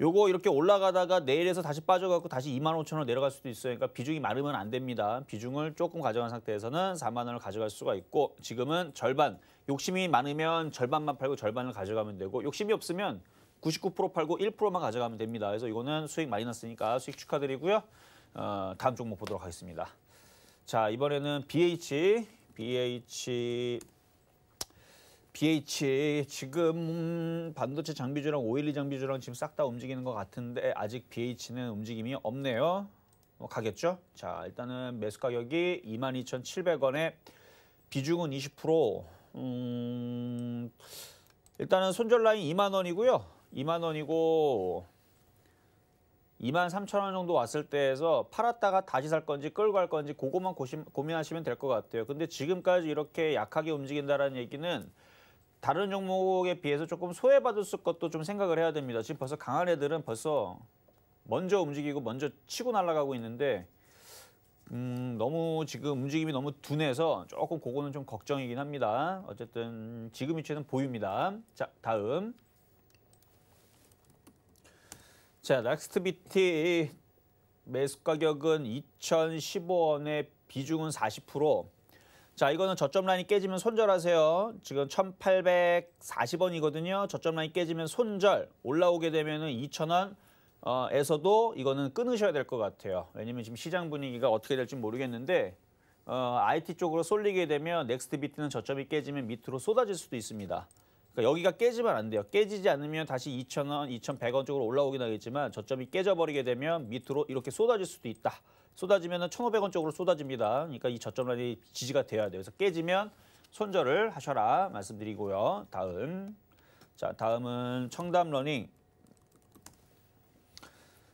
[SPEAKER 2] 요거 이렇게 올라가다가 내일에서 다시 빠져갖고 다시 2만 5천 원 내려갈 수도 있어요. 그러니까 비중이 많으면 안 됩니다. 비중을 조금 가져간 상태에서는 4만 원을 가져갈 수가 있고 지금은 절반, 욕심이 많으면 절반만 팔고 절반을 가져가면 되고 욕심이 없으면 99% 팔고 1%만 가져가면 됩니다. 그래서 이거는 수익 많이 났으니까 수익 축하드리고요. 어, 다음 종목 보도록 하겠습니다. 자, 이번에는 BH, BH, BH 지금 반도체 장비주랑 512 장비주랑 지금 싹 다 움직이는 것 같은데 아직 BH는 움직임이 없네요. 뭐 가겠죠? 자, 일단은 매수 가격이 22,700원에 비중은 20%. 음, 일단은 손절 라인 2만 원이고요. 2만 원이고 23,000원 정도 왔을 때에서 팔았다가 다시 살 건지 끌고 갈 건지 그거만 고심, 고민하시면 될 것 같아요. 근데 지금까지 이렇게 약하게 움직인다라는 얘기는 다른 종목에 비해서 조금 소외받을 것도 좀 생각을 해야 됩니다. 지금 벌써 강한 애들은 벌써 먼저 움직이고 먼저 치고 날아가고 있는데 음, 너무 지금 움직임이 너무 둔해서 조금 그거는 좀 걱정이긴 합니다. 어쨌든 지금 위치는 보입니다 자, 다음. 자, 락스트 비티 매수 가격은 2,015원에 비중은 40%. 자, 이거는 저점 라인이 깨지면 손절하세요. 지금 1,840원이거든요. 저점 라인이 깨지면 손절. 올라오게 되면은 2,000원 어, 에서도 이거는 끊으셔야 될 것 같아요. 왜냐면 지금 시장 분위기가 어떻게 될지 모르겠는데 어, IT 쪽으로 쏠리게 되면 넥스트 비티는 저점이 깨지면 밑으로 쏟아질 수도 있습니다. 그러니까 여기가 깨지면 안 돼요. 깨지지 않으면 다시 2,000원, 2,100원 쪽으로 올라오긴 하겠지만 저점이 깨져버리게 되면 밑으로 이렇게 쏟아질 수도 있다. 쏟아지면 1,500원 쪽으로 쏟아집니다. 그러니까 이 저점 라인이 지지가 돼야 돼요. 그래서 깨지면 손절을 하셔라 말씀드리고요. 다음. 자, 다음은 청담 러닝.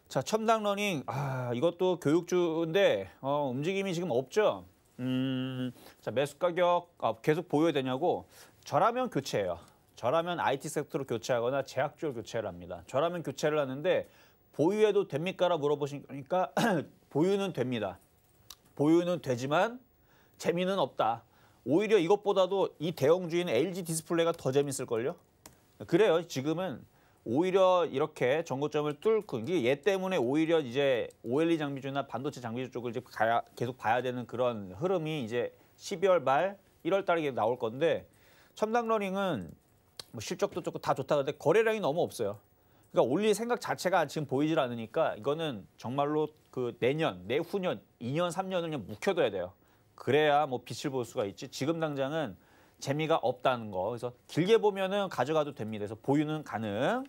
[SPEAKER 2] 자, 첨당 러닝. 아, 이것도 교육주인데 어, 움직임이 지금 없죠. 음, 자, 매수 가격 아, 계속 보여야 되냐고. 저라면 교체예요. 저라면 IT 섹터로 교체하거나 제약주로 교체를 합니다. 저라면 교체를 하는데 보유해도 됩니까라 물어보시니까 보유는 됩니다. 보유는 되지만 재미는 없다. 오히려 이것보다도 이 대형주인 LG 디스플레이가 더 재밌을걸요? 그래요. 지금은 오히려 이렇게 정고점을 뚫고 이얘 때문에 오히려 이제 OLE d 장비주나 반도체 장비주 쪽을 이제 가야, 계속 봐야 되는 그런 흐름이 이제 12월 말 1월 달에 나올 건데 첨단 러닝은 뭐 실적도 좋고 다 좋다 그런데 거래량이 너무 없어요. 그러니까 올릴 생각 자체가 지금 보이질 않으니까 이거는 정말로 그 내년, 내후년, 2년, 3년을 그냥 묵혀둬야 돼요. 그래야 뭐 빛을 볼 수가 있지. 지금 당장은 재미가 없다는 거. 그래서 길게 보면은 가져가도 됩니다. 그래서 보유는 가능.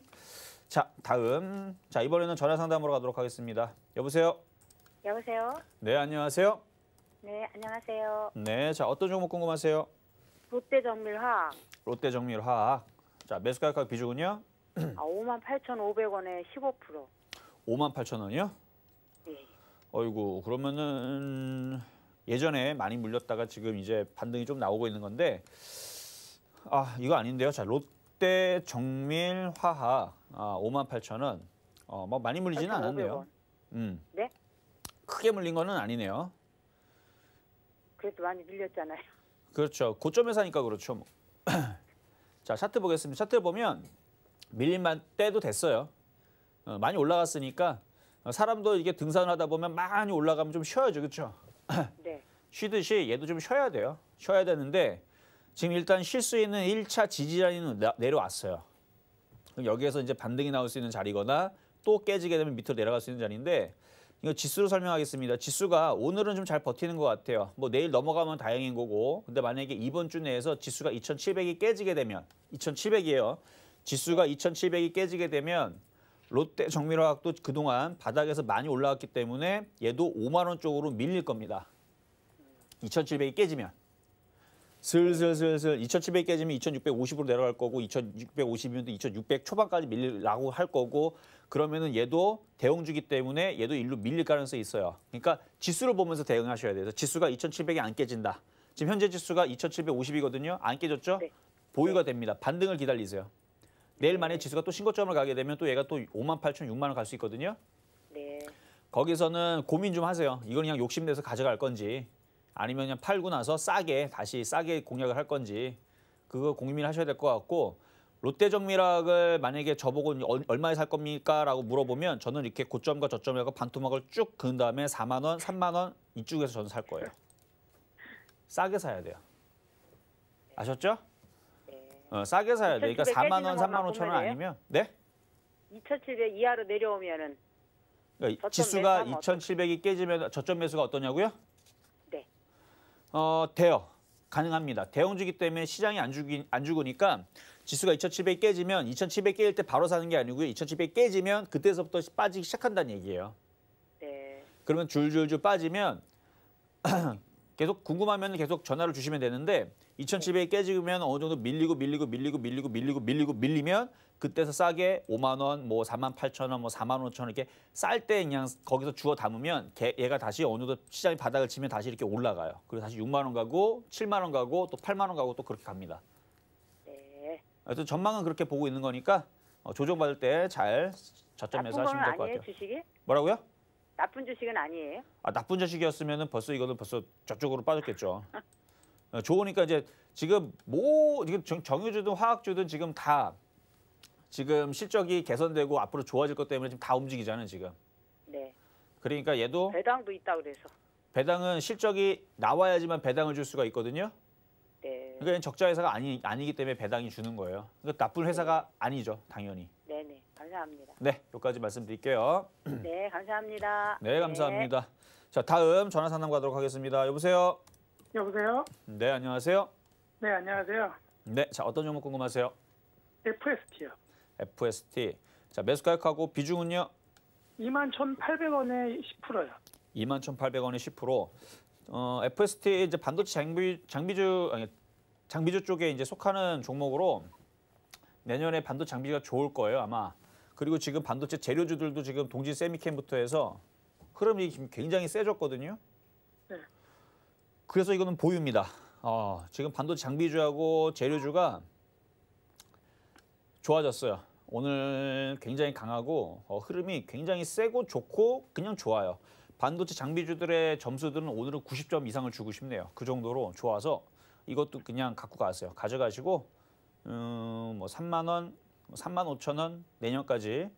[SPEAKER 2] 자,
[SPEAKER 3] 다음.
[SPEAKER 2] 자, 이번에는 전화 상담으로 가도록 하겠습니다. 여보세요? 여보세요? 네, 안녕하세요?
[SPEAKER 3] 네, 안녕하세요.
[SPEAKER 2] 네, 자, 어떤 종목 궁금하세요?
[SPEAKER 3] 롯데정밀화롯데정밀화
[SPEAKER 2] 자, 매수가 가격 비중은요?
[SPEAKER 3] 아, 5만 8,500원에 15%.
[SPEAKER 2] 5만 8,000원이요? 네. 어이구, 그러면은 예전에 많이 물렸다가 지금 이제 반등이 좀 나오고 있는 건데 아, 이거 아닌데요. 자, 롯데 정밀 화하 아, 5만 8,000원. 어, 뭐 많이 물리지는 8, 않았네요. 음. 네? 크게 물린 거는 아니네요.
[SPEAKER 3] 그래도 많이 밀렸잖아요.
[SPEAKER 2] 그렇죠. 고점에 사니까 그렇죠. 뭐. 자, 차트 보겠습니다. 차트 보면 밀린 때도 됐어요. 어, 많이 올라갔으니까 어, 사람도 이게 등산을 하다 보면 많이 올라가면 좀 쉬어야죠. 그렇죠? 네. 쉬듯이 얘도 좀 쉬어야 돼요. 쉬어야 되는데 지금 일단 쉴 수 있는 1차 지지라인 내려왔어요. 여기에서 이제 반등이 나올 수 있는 자리거나 또 깨지게 되면 밑으로 내려갈 수 있는 자리인데 이거 지수로 설명하겠습니다. 지수가 오늘은 좀 잘 버티는 것 같아요. 뭐 내일 넘어가면 다행인 거고 근데 만약에 이번 주 내에서 지수가 2,700이 깨지게 되면 2,700이에요. 지수가 2,700이 깨지게 되면 롯데 정밀화학도 그동안 바닥에서 많이 올라왔기 때문에 얘도 5만 원 쪽으로 밀릴 겁니다. 2,700이 깨지면. 슬슬슬슬 2,700 깨지면 2,650으로 내려갈 거고 2,650이면 또 2,600 초반까지 밀리라고 할 거고 그러면은 얘도 대응주기 때문에 얘도 일로 밀릴 가능성이 있어요. 그러니까 지수를 보면서 대응하셔야 돼요. 지수가 2,700이 안 깨진다. 지금 현재 지수가 2,750이거든요. 안 깨졌죠? 네. 보유가 됩니다. 반등을 기다리세요. 내일 네. 만에 지수가 또 신고점을 가게 되면 또 얘가 또 5만 8천, 6만 원갈 수 있거든요. 네. 거기서는 고민 좀 하세요. 이건 그냥 욕심내서 가져갈 건지 아니면 그냥 팔고 나서 싸게 다시 싸게 공략을 할 건지 그거 고민을 하셔야 될 것 같고 롯데정밀학을 만약에 저보고 얼마에 살 겁니까? 라고 물어보면 저는 이렇게 고점과 저점이라고 반토막을 쭉 그은 다음에 4만 원, 3만 원 이쪽에서 저는 살 거예요. 싸게 사야 돼요. 아셨죠? 네. 어, 싸게 사야 돼. 요 그러니까 4만 원, 3만 5천 원 아니면 네?
[SPEAKER 3] 2,700 이하로 내려오면은
[SPEAKER 2] 그러니까 지수가 2,700이 깨지면 저점 매수가 어떠냐고요? 어, 대여 가능합니다. 대형주기 때문에 시장이 안, 죽이, 안 죽으니까 지수가 2,700 깨지면 2,700깨일때 바로 사는 게 아니고요. 2,700 깨지면 그때서부터 빠지기 시작한다는 얘기예요. 네. 그러면 줄줄줄 빠지면 계속 궁금하면 계속 전화를 주시면 되는데 2,700 깨지면 어느 정도 밀리고 밀리고 밀리고 밀리고 밀리고 밀리고 밀리면 그때서 싸게 5만 원, 뭐 4만 8천 원, 뭐 4만 5천 원 이렇게 쌀 때 그냥 거기서 주워 담으면 개, 얘가 다시 어느 정도 시장이 바닥을 치면 다시 이렇게 올라가요. 그리고 다시 6만 원 가고 7만 원 가고 또 8만 원 가고 또 그렇게 갑니다. 네. 하여튼 전망은 그렇게 보고 있는 거니까 어, 조정받을 때 잘 저점에서 하시면 될 것 같아요. 주식이? 뭐라고요?
[SPEAKER 3] 나쁜 주식은 아니에요?
[SPEAKER 2] 아 나쁜 주식이었으면 은 벌써 이거는 벌써 저쪽으로 빠졌겠죠. 어, 좋으니까 이제 지금 뭐 지금 정유주든 화학주든 지금 다 지금 실적이 개선되고 앞으로 좋아질 것 때문에 지금 다 움직이잖아요, 지금. 네. 그러니까 얘도
[SPEAKER 3] 배당도 있다 그래서.
[SPEAKER 2] 배당은 실적이 나와야지만 배당을 줄 수가 있거든요. 네. 그러니까 적자 회사가 아니 아니기 때문에 배당이 주는 거예요. 그러니까 나쁜 네. 회사가 네. 아니죠, 당연히.
[SPEAKER 3] 네, 네. 감사합니다.
[SPEAKER 2] 네, 여기까지 말씀드릴게요.
[SPEAKER 3] 네, 감사합니다. 네, 네. 감사합니다.
[SPEAKER 2] 네. 자, 다음 전화 상담 가도록 하겠습니다. 여보세요. 여보세요. 네, 안녕하세요.
[SPEAKER 3] 네, 안녕하세요.
[SPEAKER 2] 네, 자 어떤 종목 궁금하세요?
[SPEAKER 3] FST요.
[SPEAKER 2] FST. 자, 매수 가격하고 비중은요?
[SPEAKER 3] 21,800원에 10%요.
[SPEAKER 2] 21,800원에 10%. 어, FST 이제 반도체 장비 장비주 아니 장비주 쪽에 이제 속하는 종목으로 내년에 반도체 장비가 좋을 거예요, 아마. 그리고 지금 반도체 재료주들도 지금 동지 세미캠부터 해서 흐름이 굉장히 세졌거든요. 네. 그래서 이거는 보유입니다. 어, 지금 반도체 장비주하고 재료주가 좋아졌어요. 오늘 굉장히 강하고 어, 흐름이 굉장히 세고 좋고 그냥 좋아요. 반도체 장비주들의 점수들은 오늘은 90점 이상을 주고 싶네요. 그 정도로 좋아서 이것도 그냥 갖고 가세요. 가져가시고 음, 뭐 3만 원, 3만 뭐 5천 원 내년까지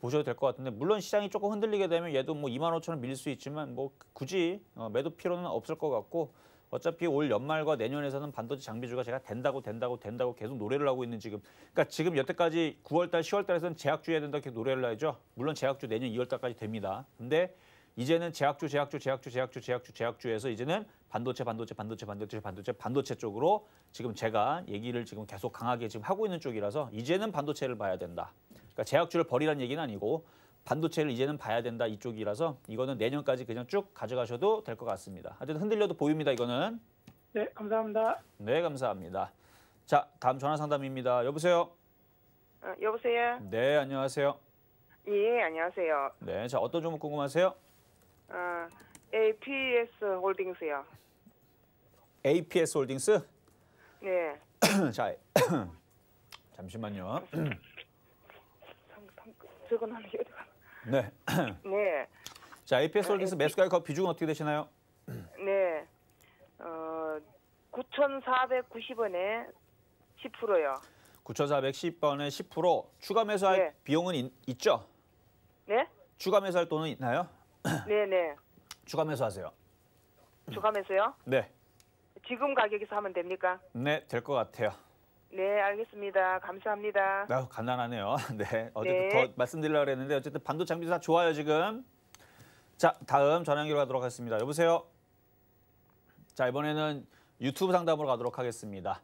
[SPEAKER 2] 보셔도 될 것 같은데 물론 시장이 조금 흔들리게 되면 얘도 뭐 2만 5천 원 밀릴 수 있지만 뭐 굳이 어, 매도 필요는 없을 것 같고 어차피 올 연말과 내년에서는 반도체 장비주가 제가 된다고 된다고 된다고 계속 노래를 하고 있는 지금. 그러니까 지금 여태까지 9월달, 10월달에서는 제약주 해야 된다고 계속 노래를 하죠. 물론 재학주 내년 2월달까지 됩니다. 근데 이제는 재학주재학주재학주재학주재학주재학주에서 이제는 반도체, 반도체, 반도체, 반도체, 반도체, 반도체 쪽으로 지금 제가 얘기를 지금 계속 강하게 지금 하고 있는 쪽이라서 이제는 반도체를 봐야 된다. 그러니까 재학주를 버리라는 얘기는 아니고 반도체를 이제는 봐야 된다 이쪽이라서 이거는 내년까지 그냥 쭉 가져가셔도 될 것 같습니다. 하여튼 흔들려도 보입니다. 이거는.
[SPEAKER 3] 네, 감사합니다.
[SPEAKER 2] 네, 감사합니다. 자, 다음 전화 상담입니다. 여보세요.
[SPEAKER 3] 어, 여보세요.
[SPEAKER 2] 네, 안녕하세요.
[SPEAKER 3] 예, 안녕하세요.
[SPEAKER 2] 네, 자 어떤 종목 궁금하세요?
[SPEAKER 3] 어, 아, APS 홀딩스요.
[SPEAKER 2] APS 홀딩스? 네. 자, 잠시만요. 저건 하는 게 네. 네. 자, APS 아, 홀딩스 매수가의 거 비중은 어떻게 되시나요?
[SPEAKER 3] 네. 어, 9,490원에 10%요.
[SPEAKER 2] 9,410번에 10% 추가 매수할 네. 비용은 있, 있죠? 네? 추가 매수할 돈은 있나요?
[SPEAKER 3] 네, 네.
[SPEAKER 2] 추가 매수하세요.
[SPEAKER 3] 추가 매수요? 네. 지금 가격에서 하면 됩니까?
[SPEAKER 2] 네, 될 것 같아요.
[SPEAKER 3] 네, 알겠습니다. 감사합니다.
[SPEAKER 2] 아, 간단하네요. 네, 어제 네. 더 말씀드리려고 했는데 어쨌든 반도 장비 다 좋아요, 지금. 자, 다음 전화 연결 가도록 하겠습니다. 여보세요? 자, 이번에는 유튜브 상담으로 가도록 하겠습니다.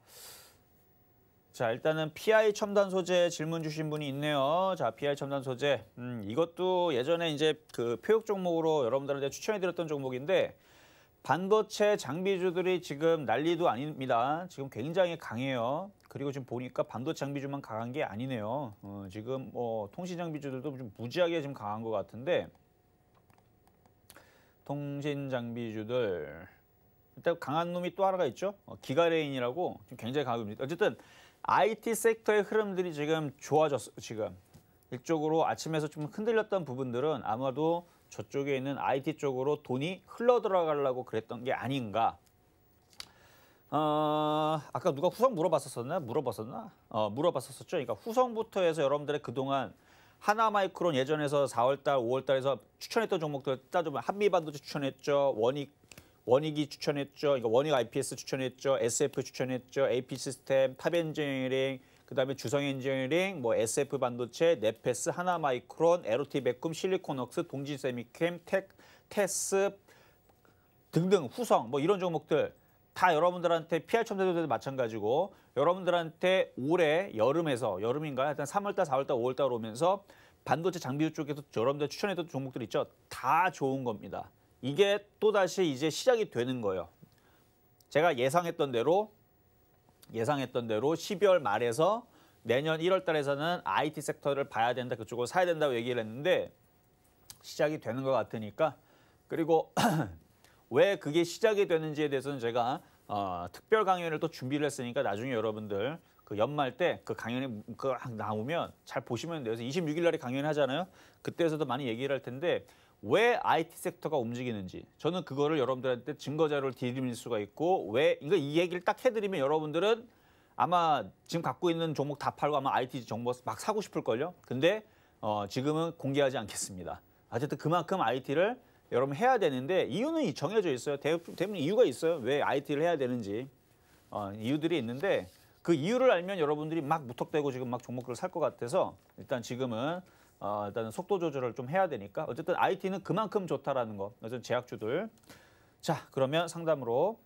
[SPEAKER 2] 자, 일단은 PI 첨단 소재 질문 주신 분이 있네요. 자, PI 첨단 소재. 음, 이것도 예전에 이제 그 표육 종목으로 여러분들한테 추천해드렸던 종목인데 반도체 장비주들이 지금 난리도 아닙니다. 지금 굉장히 강해요. 그리고 지금 보니까 반도체 장비주만 강한 게 아니네요. 어, 지금 뭐 통신 장비주들도 좀 무지하게 지금 강한 것 같은데 통신 장비주들 일단 강한 놈이 또 하나가 있죠. 어, 기가레인이라고 지금 굉장히 강합니다. 어쨌든 IT 섹터의 흐름들이 지금 좋아졌어 지금 이쪽으로 아침에서 좀 흔들렸던 부분들은 아마도 저쪽에 있는 IT 쪽으로 돈이 흘러 들어가려고 그랬던 게 아닌가. 어, 아까 누가 후성 물어봤었나? 물어봤었나? 어, 물어봤었었죠. 그러니까 후성부터 해서 여러분들의 그동안 하나마이크론 예전에서 4월달, 5월달에서 추천했던 종목들 따져보면 한미반도체 추천했죠. 원익 원익이 추천했죠. 그러니까 원익 IPS 추천했죠. SF 추천했죠. AP 시스템, 탑엔지니어링, 그다음에 주성 엔지니어링, 뭐 SF 반도체, 네페스, 하나마이크론, 에로티백쿰 실리콘웍스, 동진세미캠, 텍, 테스 등등 후성 뭐 이런 종목들 다 여러분들한테 PR 첨단도 마찬가지고 여러분들한테 올해 여름에서 여름인가 하여튼 3월달, 4월달, 5월달 오면서 반도체 장비 쪽에서 여러분들 추천했던 종목들 있죠. 다 좋은 겁니다. 이게 또다시 이제 시작이 되는 거예요. 제가 예상했던 대로 예상했던 대로 12월 말에서 내년 1월 달에서는 IT 섹터를 봐야 된다, 그쪽으로 사야 된다고 얘기를 했는데 시작이 되는 것 같으니까 그리고 왜 그게 시작이 되는지에 대해서는 제가 어, 특별 강연을 또 준비를 했으니까 나중에 여러분들 그 연말 때 그 강연이 그 나오면 잘 보시면 돼요. 그래서 26일 날에 강연 을 하잖아요. 그때에서도 많이 얘기를 할 텐데 왜 IT 섹터가 움직이는지 저는 그거를 여러분들한테 증거 자료를 드릴 수가 있고 왜 이거 이 얘기를 딱 해드리면 여러분들은 아마 지금 갖고 있는 종목 다 팔고 아마 IT 정보 막 사고 싶을걸요. 근데 어, 지금은 공개하지 않겠습니다. 어쨌든 그만큼 IT를 여러분 해야 되는데 이유는 정해져 있어요. 대부분 이유가 있어요. 왜 IT를 해야 되는지 어, 이유들이 있는데 그 이유를 알면 여러분들이 막 무턱대고 지금 막 종목들을 살 것 같아서 일단 지금은 어, 일단은 속도 조절을 좀 해야 되니까 어쨌든 IT는 그만큼 좋다라는 거. 어쨌든 제약주들. 자, 그러면 상담으로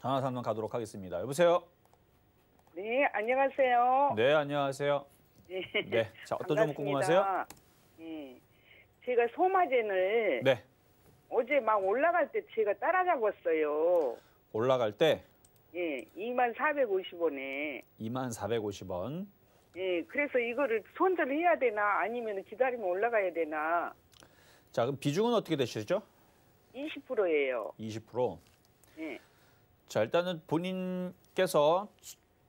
[SPEAKER 2] 전화 상담 가도록 하겠습니다. 여보세요.
[SPEAKER 3] 네, 안녕하세요.
[SPEAKER 2] 네, 안녕하세요.
[SPEAKER 3] 네. 네. 자, 어떤 점갑 궁금하세요? 네. 제가 소마젠을 네. 어제 막 올라갈 때 제가 따라잡았어요.
[SPEAKER 2] 올라갈 때?
[SPEAKER 3] 예, 2만 450원에.
[SPEAKER 2] 2만 450원.
[SPEAKER 3] 예, 그래서 이거를 손절을 해야 되나 아니면 기다리면 올라가야 되나.
[SPEAKER 2] 자, 그럼 비중은 어떻게 되시죠?
[SPEAKER 3] 20%예요. 20%. 예.
[SPEAKER 2] 자, 일단은 본인께서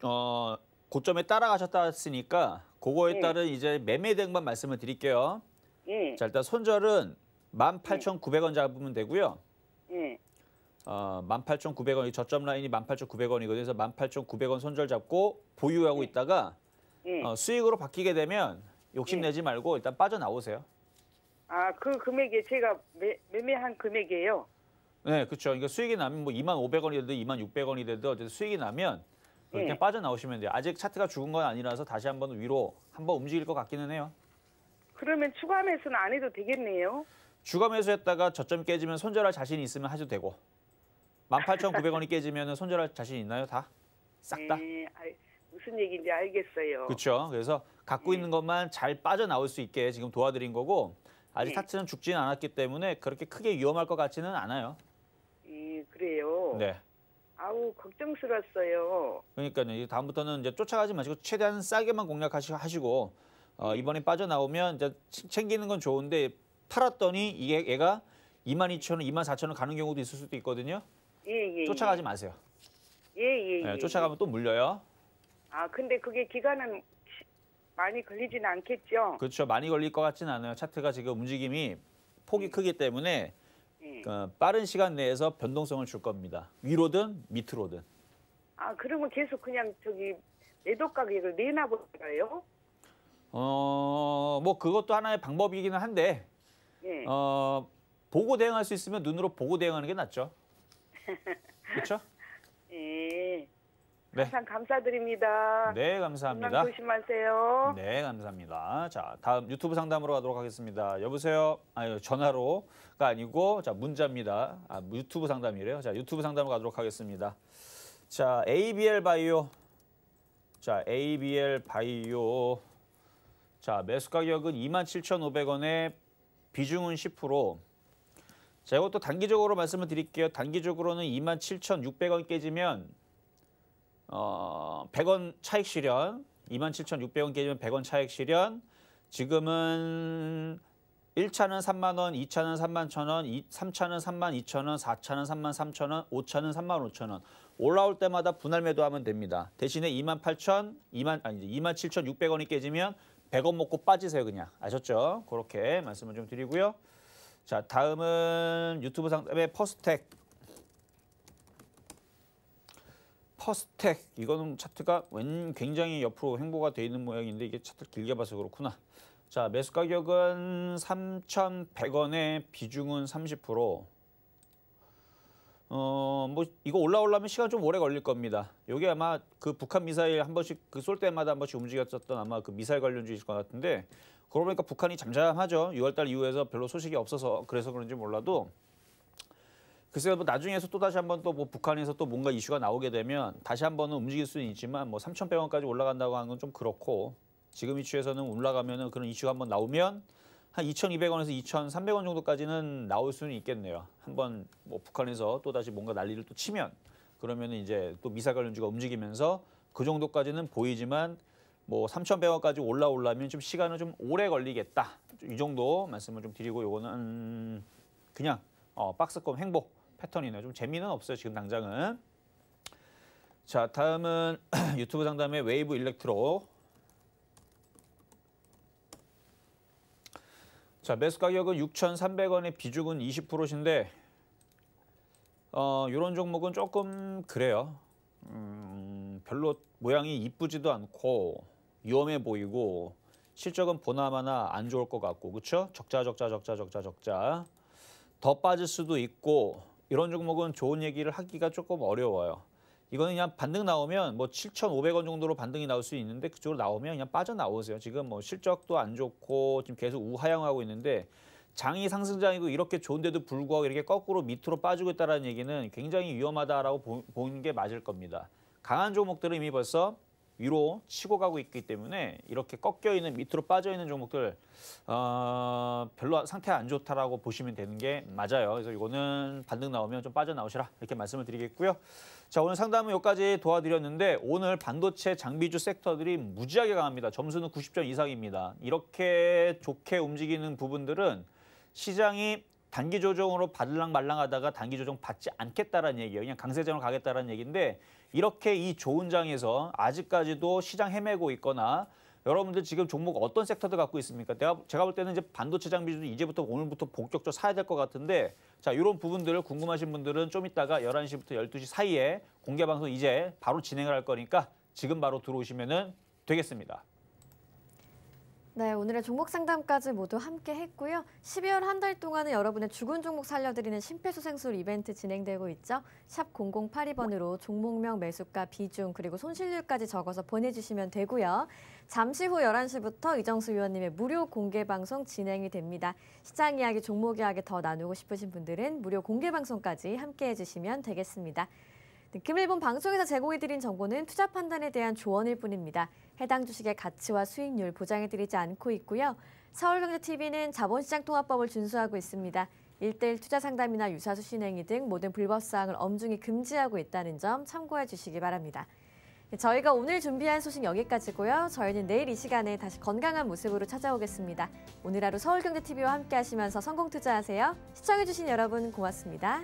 [SPEAKER 2] 어, 고점에 따라가셨다 했으니까 그거에 예. 따른 이제 매매 대응만 말씀을 드릴게요. 예. 자, 일단 손절은 18,900원 예. 잡으면 되고요. 예. 어, 18,900원, 이 저점 라인이 18,900원이거든요. 그래서 18,900원 손절 잡고 보유하고 예. 있다가 예. 어, 수익으로 바뀌게 되면 욕심내지 예. 말고 일단 빠져나오세요.
[SPEAKER 3] 아, 그 금액이 제가 매, 매매한 금액이에요?
[SPEAKER 2] 네, 그렇죠. 그러니까 수익이 나면 뭐 2만 500원이 되든 2만 600원이 되든 어쨌든 수익이 나면 그냥 예. 빠져나오시면 돼요. 아직 차트가 죽은 건 아니라서 다시 한번 위로 한번 움직일 것 같기는 해요.
[SPEAKER 3] 그러면 추가 매수는 안 해도 되겠네요.
[SPEAKER 2] 주가 매수했다가 저점 깨지면 손절할 자신이 있으면 하셔도 되고 18,900원이 깨지면 손절할 자신 있나요? 다?
[SPEAKER 3] 싹 다? 네, 무슨 얘기인지 알겠어요. 그렇죠.
[SPEAKER 2] 그래서 갖고 네. 있는 것만 잘 빠져나올 수 있게 지금 도와드린 거고 아직 네. 예. 사태는 죽지는 않았기 때문에 그렇게 크게 위험할 것 같지는 않아요.
[SPEAKER 3] 예, 그래요. 네. 아우 걱정스러웠어요.
[SPEAKER 2] 그러니까요. 다음부터는 이제 쫓아가지 마시고 최대한 싸게만 공략하시고 어, 예. 이번에 빠져나오면 이제 챙기는 건 좋은데 팔았더니 이게 얘가 2 2 0 0원2 4 0 0원 가는 경우도 있을 수도 있거든요.
[SPEAKER 3] 예, 예. 쫓아가지 마세요. 예, 예. 네, 예, 예 쫓아가면
[SPEAKER 2] 또 물려요.
[SPEAKER 3] 아, 근데 그게 기간은 많이 걸리진 않겠죠?
[SPEAKER 2] 그렇죠. 많이 걸릴 것같지는 않아요. 차트가 지금 움직임이 폭이 네. 크기 때문에 네. 어, 빠른 시간 내에서 변동성을 줄 겁니다. 위로든 밑으로든.
[SPEAKER 3] 아, 그러면 계속 그냥 저기 매도 가격을 내놔 볼까요?
[SPEAKER 2] 어, 뭐 그것도 하나의 방법이기는 한데 네. 어, 보고 대응할 수 있으면 눈으로 보고 대응하는 게 낫죠.
[SPEAKER 3] 그렇죠? 예. 네. 항상 감사드립니다.
[SPEAKER 2] 네, 감사합니다.
[SPEAKER 3] 조심하세요. 네,
[SPEAKER 2] 감사합니다. 자, 다음 유튜브 상담으로 가도록 하겠습니다. 여보세요? 아니, 전화로가 아니고 자, 문자입니다. 아, 유튜브 상담이래요. 자, 유튜브 상담으로 가도록 하겠습니다. 자, ABL 바이오. 자, ABL 바이오. 자, 매수 가격은 27,500원에 비중은 10%. 자, 이것 단기적으로 말씀을 드릴게요. 단기적으로는 27,600원 깨지면 어, 100원 차익 실현, 27,600원 깨지면 100원 차익 실현, 지금은 1차는 3만 원, 2차는 3만 천 원, 3차는 3만 2천 원, 4차는 3만 3천 원, 5차는 3만 5천 원. 올라올 때마다 분할 매도하면 됩니다. 대신에 2 8 0 0 0 2만 아니 2 7 600원이 깨지면 100원 먹고 빠지세요 그냥 아셨죠? 그렇게 말씀을 좀 드리고요. 자 다음은 유튜브 상담의 퍼스텍 퍼스텍 이거는 차트가 웬 굉장히 옆으로 행보가 돼 있는 모양인데 이게 차트 길게 봐서 그렇구나. 자 매수 가격은 3,100원에 비중은 30%. 어뭐 이거 올라오려면 시간 좀 오래 걸릴 겁니다. 이게 아마 그 북한 미사일 한 번씩 그 쏠 때마다 한 번씩 움직였었던 아마 그 미사일 관련주일 것 같은데 그러 보니까 북한이 잠잠하죠. 6월달 이후에서 별로 소식이 없어서 그래서 그런지 몰라도 글쎄요, 뭐 나중에서 또 다시 한번 또뭐 북한에서 또 뭔가 이슈가 나오게 되면 다시 한번은 움직일 수는 있지만 뭐 3,100원까지 올라간다고 하는 건 좀 그렇고 지금 이슈에서는 올라가면은 그런 이슈가 한번 나오면 한 2,200원에서 2,300원 정도까지는 나올 수는 있겠네요. 한번 뭐 북한에서 또 다시 뭔가 난리를 또 치면 그러면 이제 또 미사일 연주가 움직이면서 그 정도까지는 보이지만 뭐 3,100원까지 올라오려면 좀 시간은 좀 오래 걸리겠다. 이 정도 말씀을 좀 드리고 요거는 그냥 어 박스권 행복 패턴이네요. 좀 재미는 없어요. 지금 당장은. 자, 다음은 유튜브 상담의 웨이브 일렉트로. 자, 매수 가격은 6,300원에 비중은 20%신데 어, 요런 종목은 조금 그래요. 음, 별로 모양이 이쁘지도 않고 위험해 보이고 실적은 보나마나 안 좋을 것 같고 그렇죠? 적자 적자 적자 적자 적자 더 빠질 수도 있고 이런 종목은 좋은 얘기를 하기가 조금 어려워요. 이거는 그냥 반등 나오면 뭐 7,500원 정도로 반등이 나올 수 있는데 그쪽으로 나오면 그냥 빠져나오세요. 지금 뭐 실적도 안 좋고 지금 계속 우하향하고 있는데 장이 상승장이고 이렇게 좋은데도 불구하고 이렇게 거꾸로 밑으로 빠지고 있다는 얘기는 굉장히 위험하다라고 보는 게 맞을 겁니다. 강한 종목들은 이미 벌써 위로 치고 가고 있기 때문에 이렇게 꺾여 있는 밑으로 빠져 있는 종목들 어, 별로 상태 안 좋다라고 보시면 되는 게 맞아요. 그래서 이거는 반등 나오면 좀 빠져 나오시라 이렇게 말씀을 드리겠고요. 자 오늘 상담은 여기까지 도와드렸는데 오늘 반도체 장비주 섹터들이 무지하게 강합니다. 점수는 90점 이상입니다. 이렇게 좋게 움직이는 부분들은 시장이 단기 조정으로 발랑 말랑하다가 단기 조정 받지 않겠다라는 얘기예요. 그냥 강세장으로 가겠다라는 얘기인데 이렇게 이 좋은 장에서 아직까지도 시장 헤매고 있거나 여러분들 지금 종목 어떤 섹터들 갖고 있습니까? 내가 제가 볼 때는 이제 반도체 장비도 이제부터 오늘부터 본격적으로 사야 될 것 같은데 자 이런 부분들을 궁금하신 분들은 좀 이따가 11시부터 12시 사이에 공개 방송 이제 바로 진행을 할 거니까 지금 바로 들어오시면 되겠습니다.
[SPEAKER 1] 네, 오늘의 종목 상담까지 모두 함께 했고요. 12월 한 달 동안은 여러분의 죽은 종목 살려드리는 심폐소생술 이벤트 진행되고 있죠. 샵 0082번으로 종목명, 매수가, 비중, 그리고 손실률까지 적어서 보내주시면 되고요. 잠시 후 11시부터 이정수 위원님의 무료 공개 방송 진행이 됩니다. 시장 이야기, 종목 이야기 더 나누고 싶으신 분들은 무료 공개 방송까지 함께 해주시면 되겠습니다. 네, 금일본 방송에서 제공해드린 정보는 투자 판단에 대한 조언일 뿐입니다. 해당 주식의 가치와 수익률 보장해드리지 않고 있고요. 서울경제TV는 자본시장통합법을 준수하고 있습니다. 일대일 투자 상담이나 유사수 신행위 등 모든 불법 사항을 엄중히 금지하고 있다는 점 참고해 주시기 바랍니다. 네, 저희가 오늘 준비한 소식 여기까지고요. 저희는 내일 이 시간에 다시 건강한 모습으로 찾아오겠습니다. 오늘 하루 서울경제TV와 함께 하시면서 성공 투자하세요. 시청해주신 여러분 고맙습니다.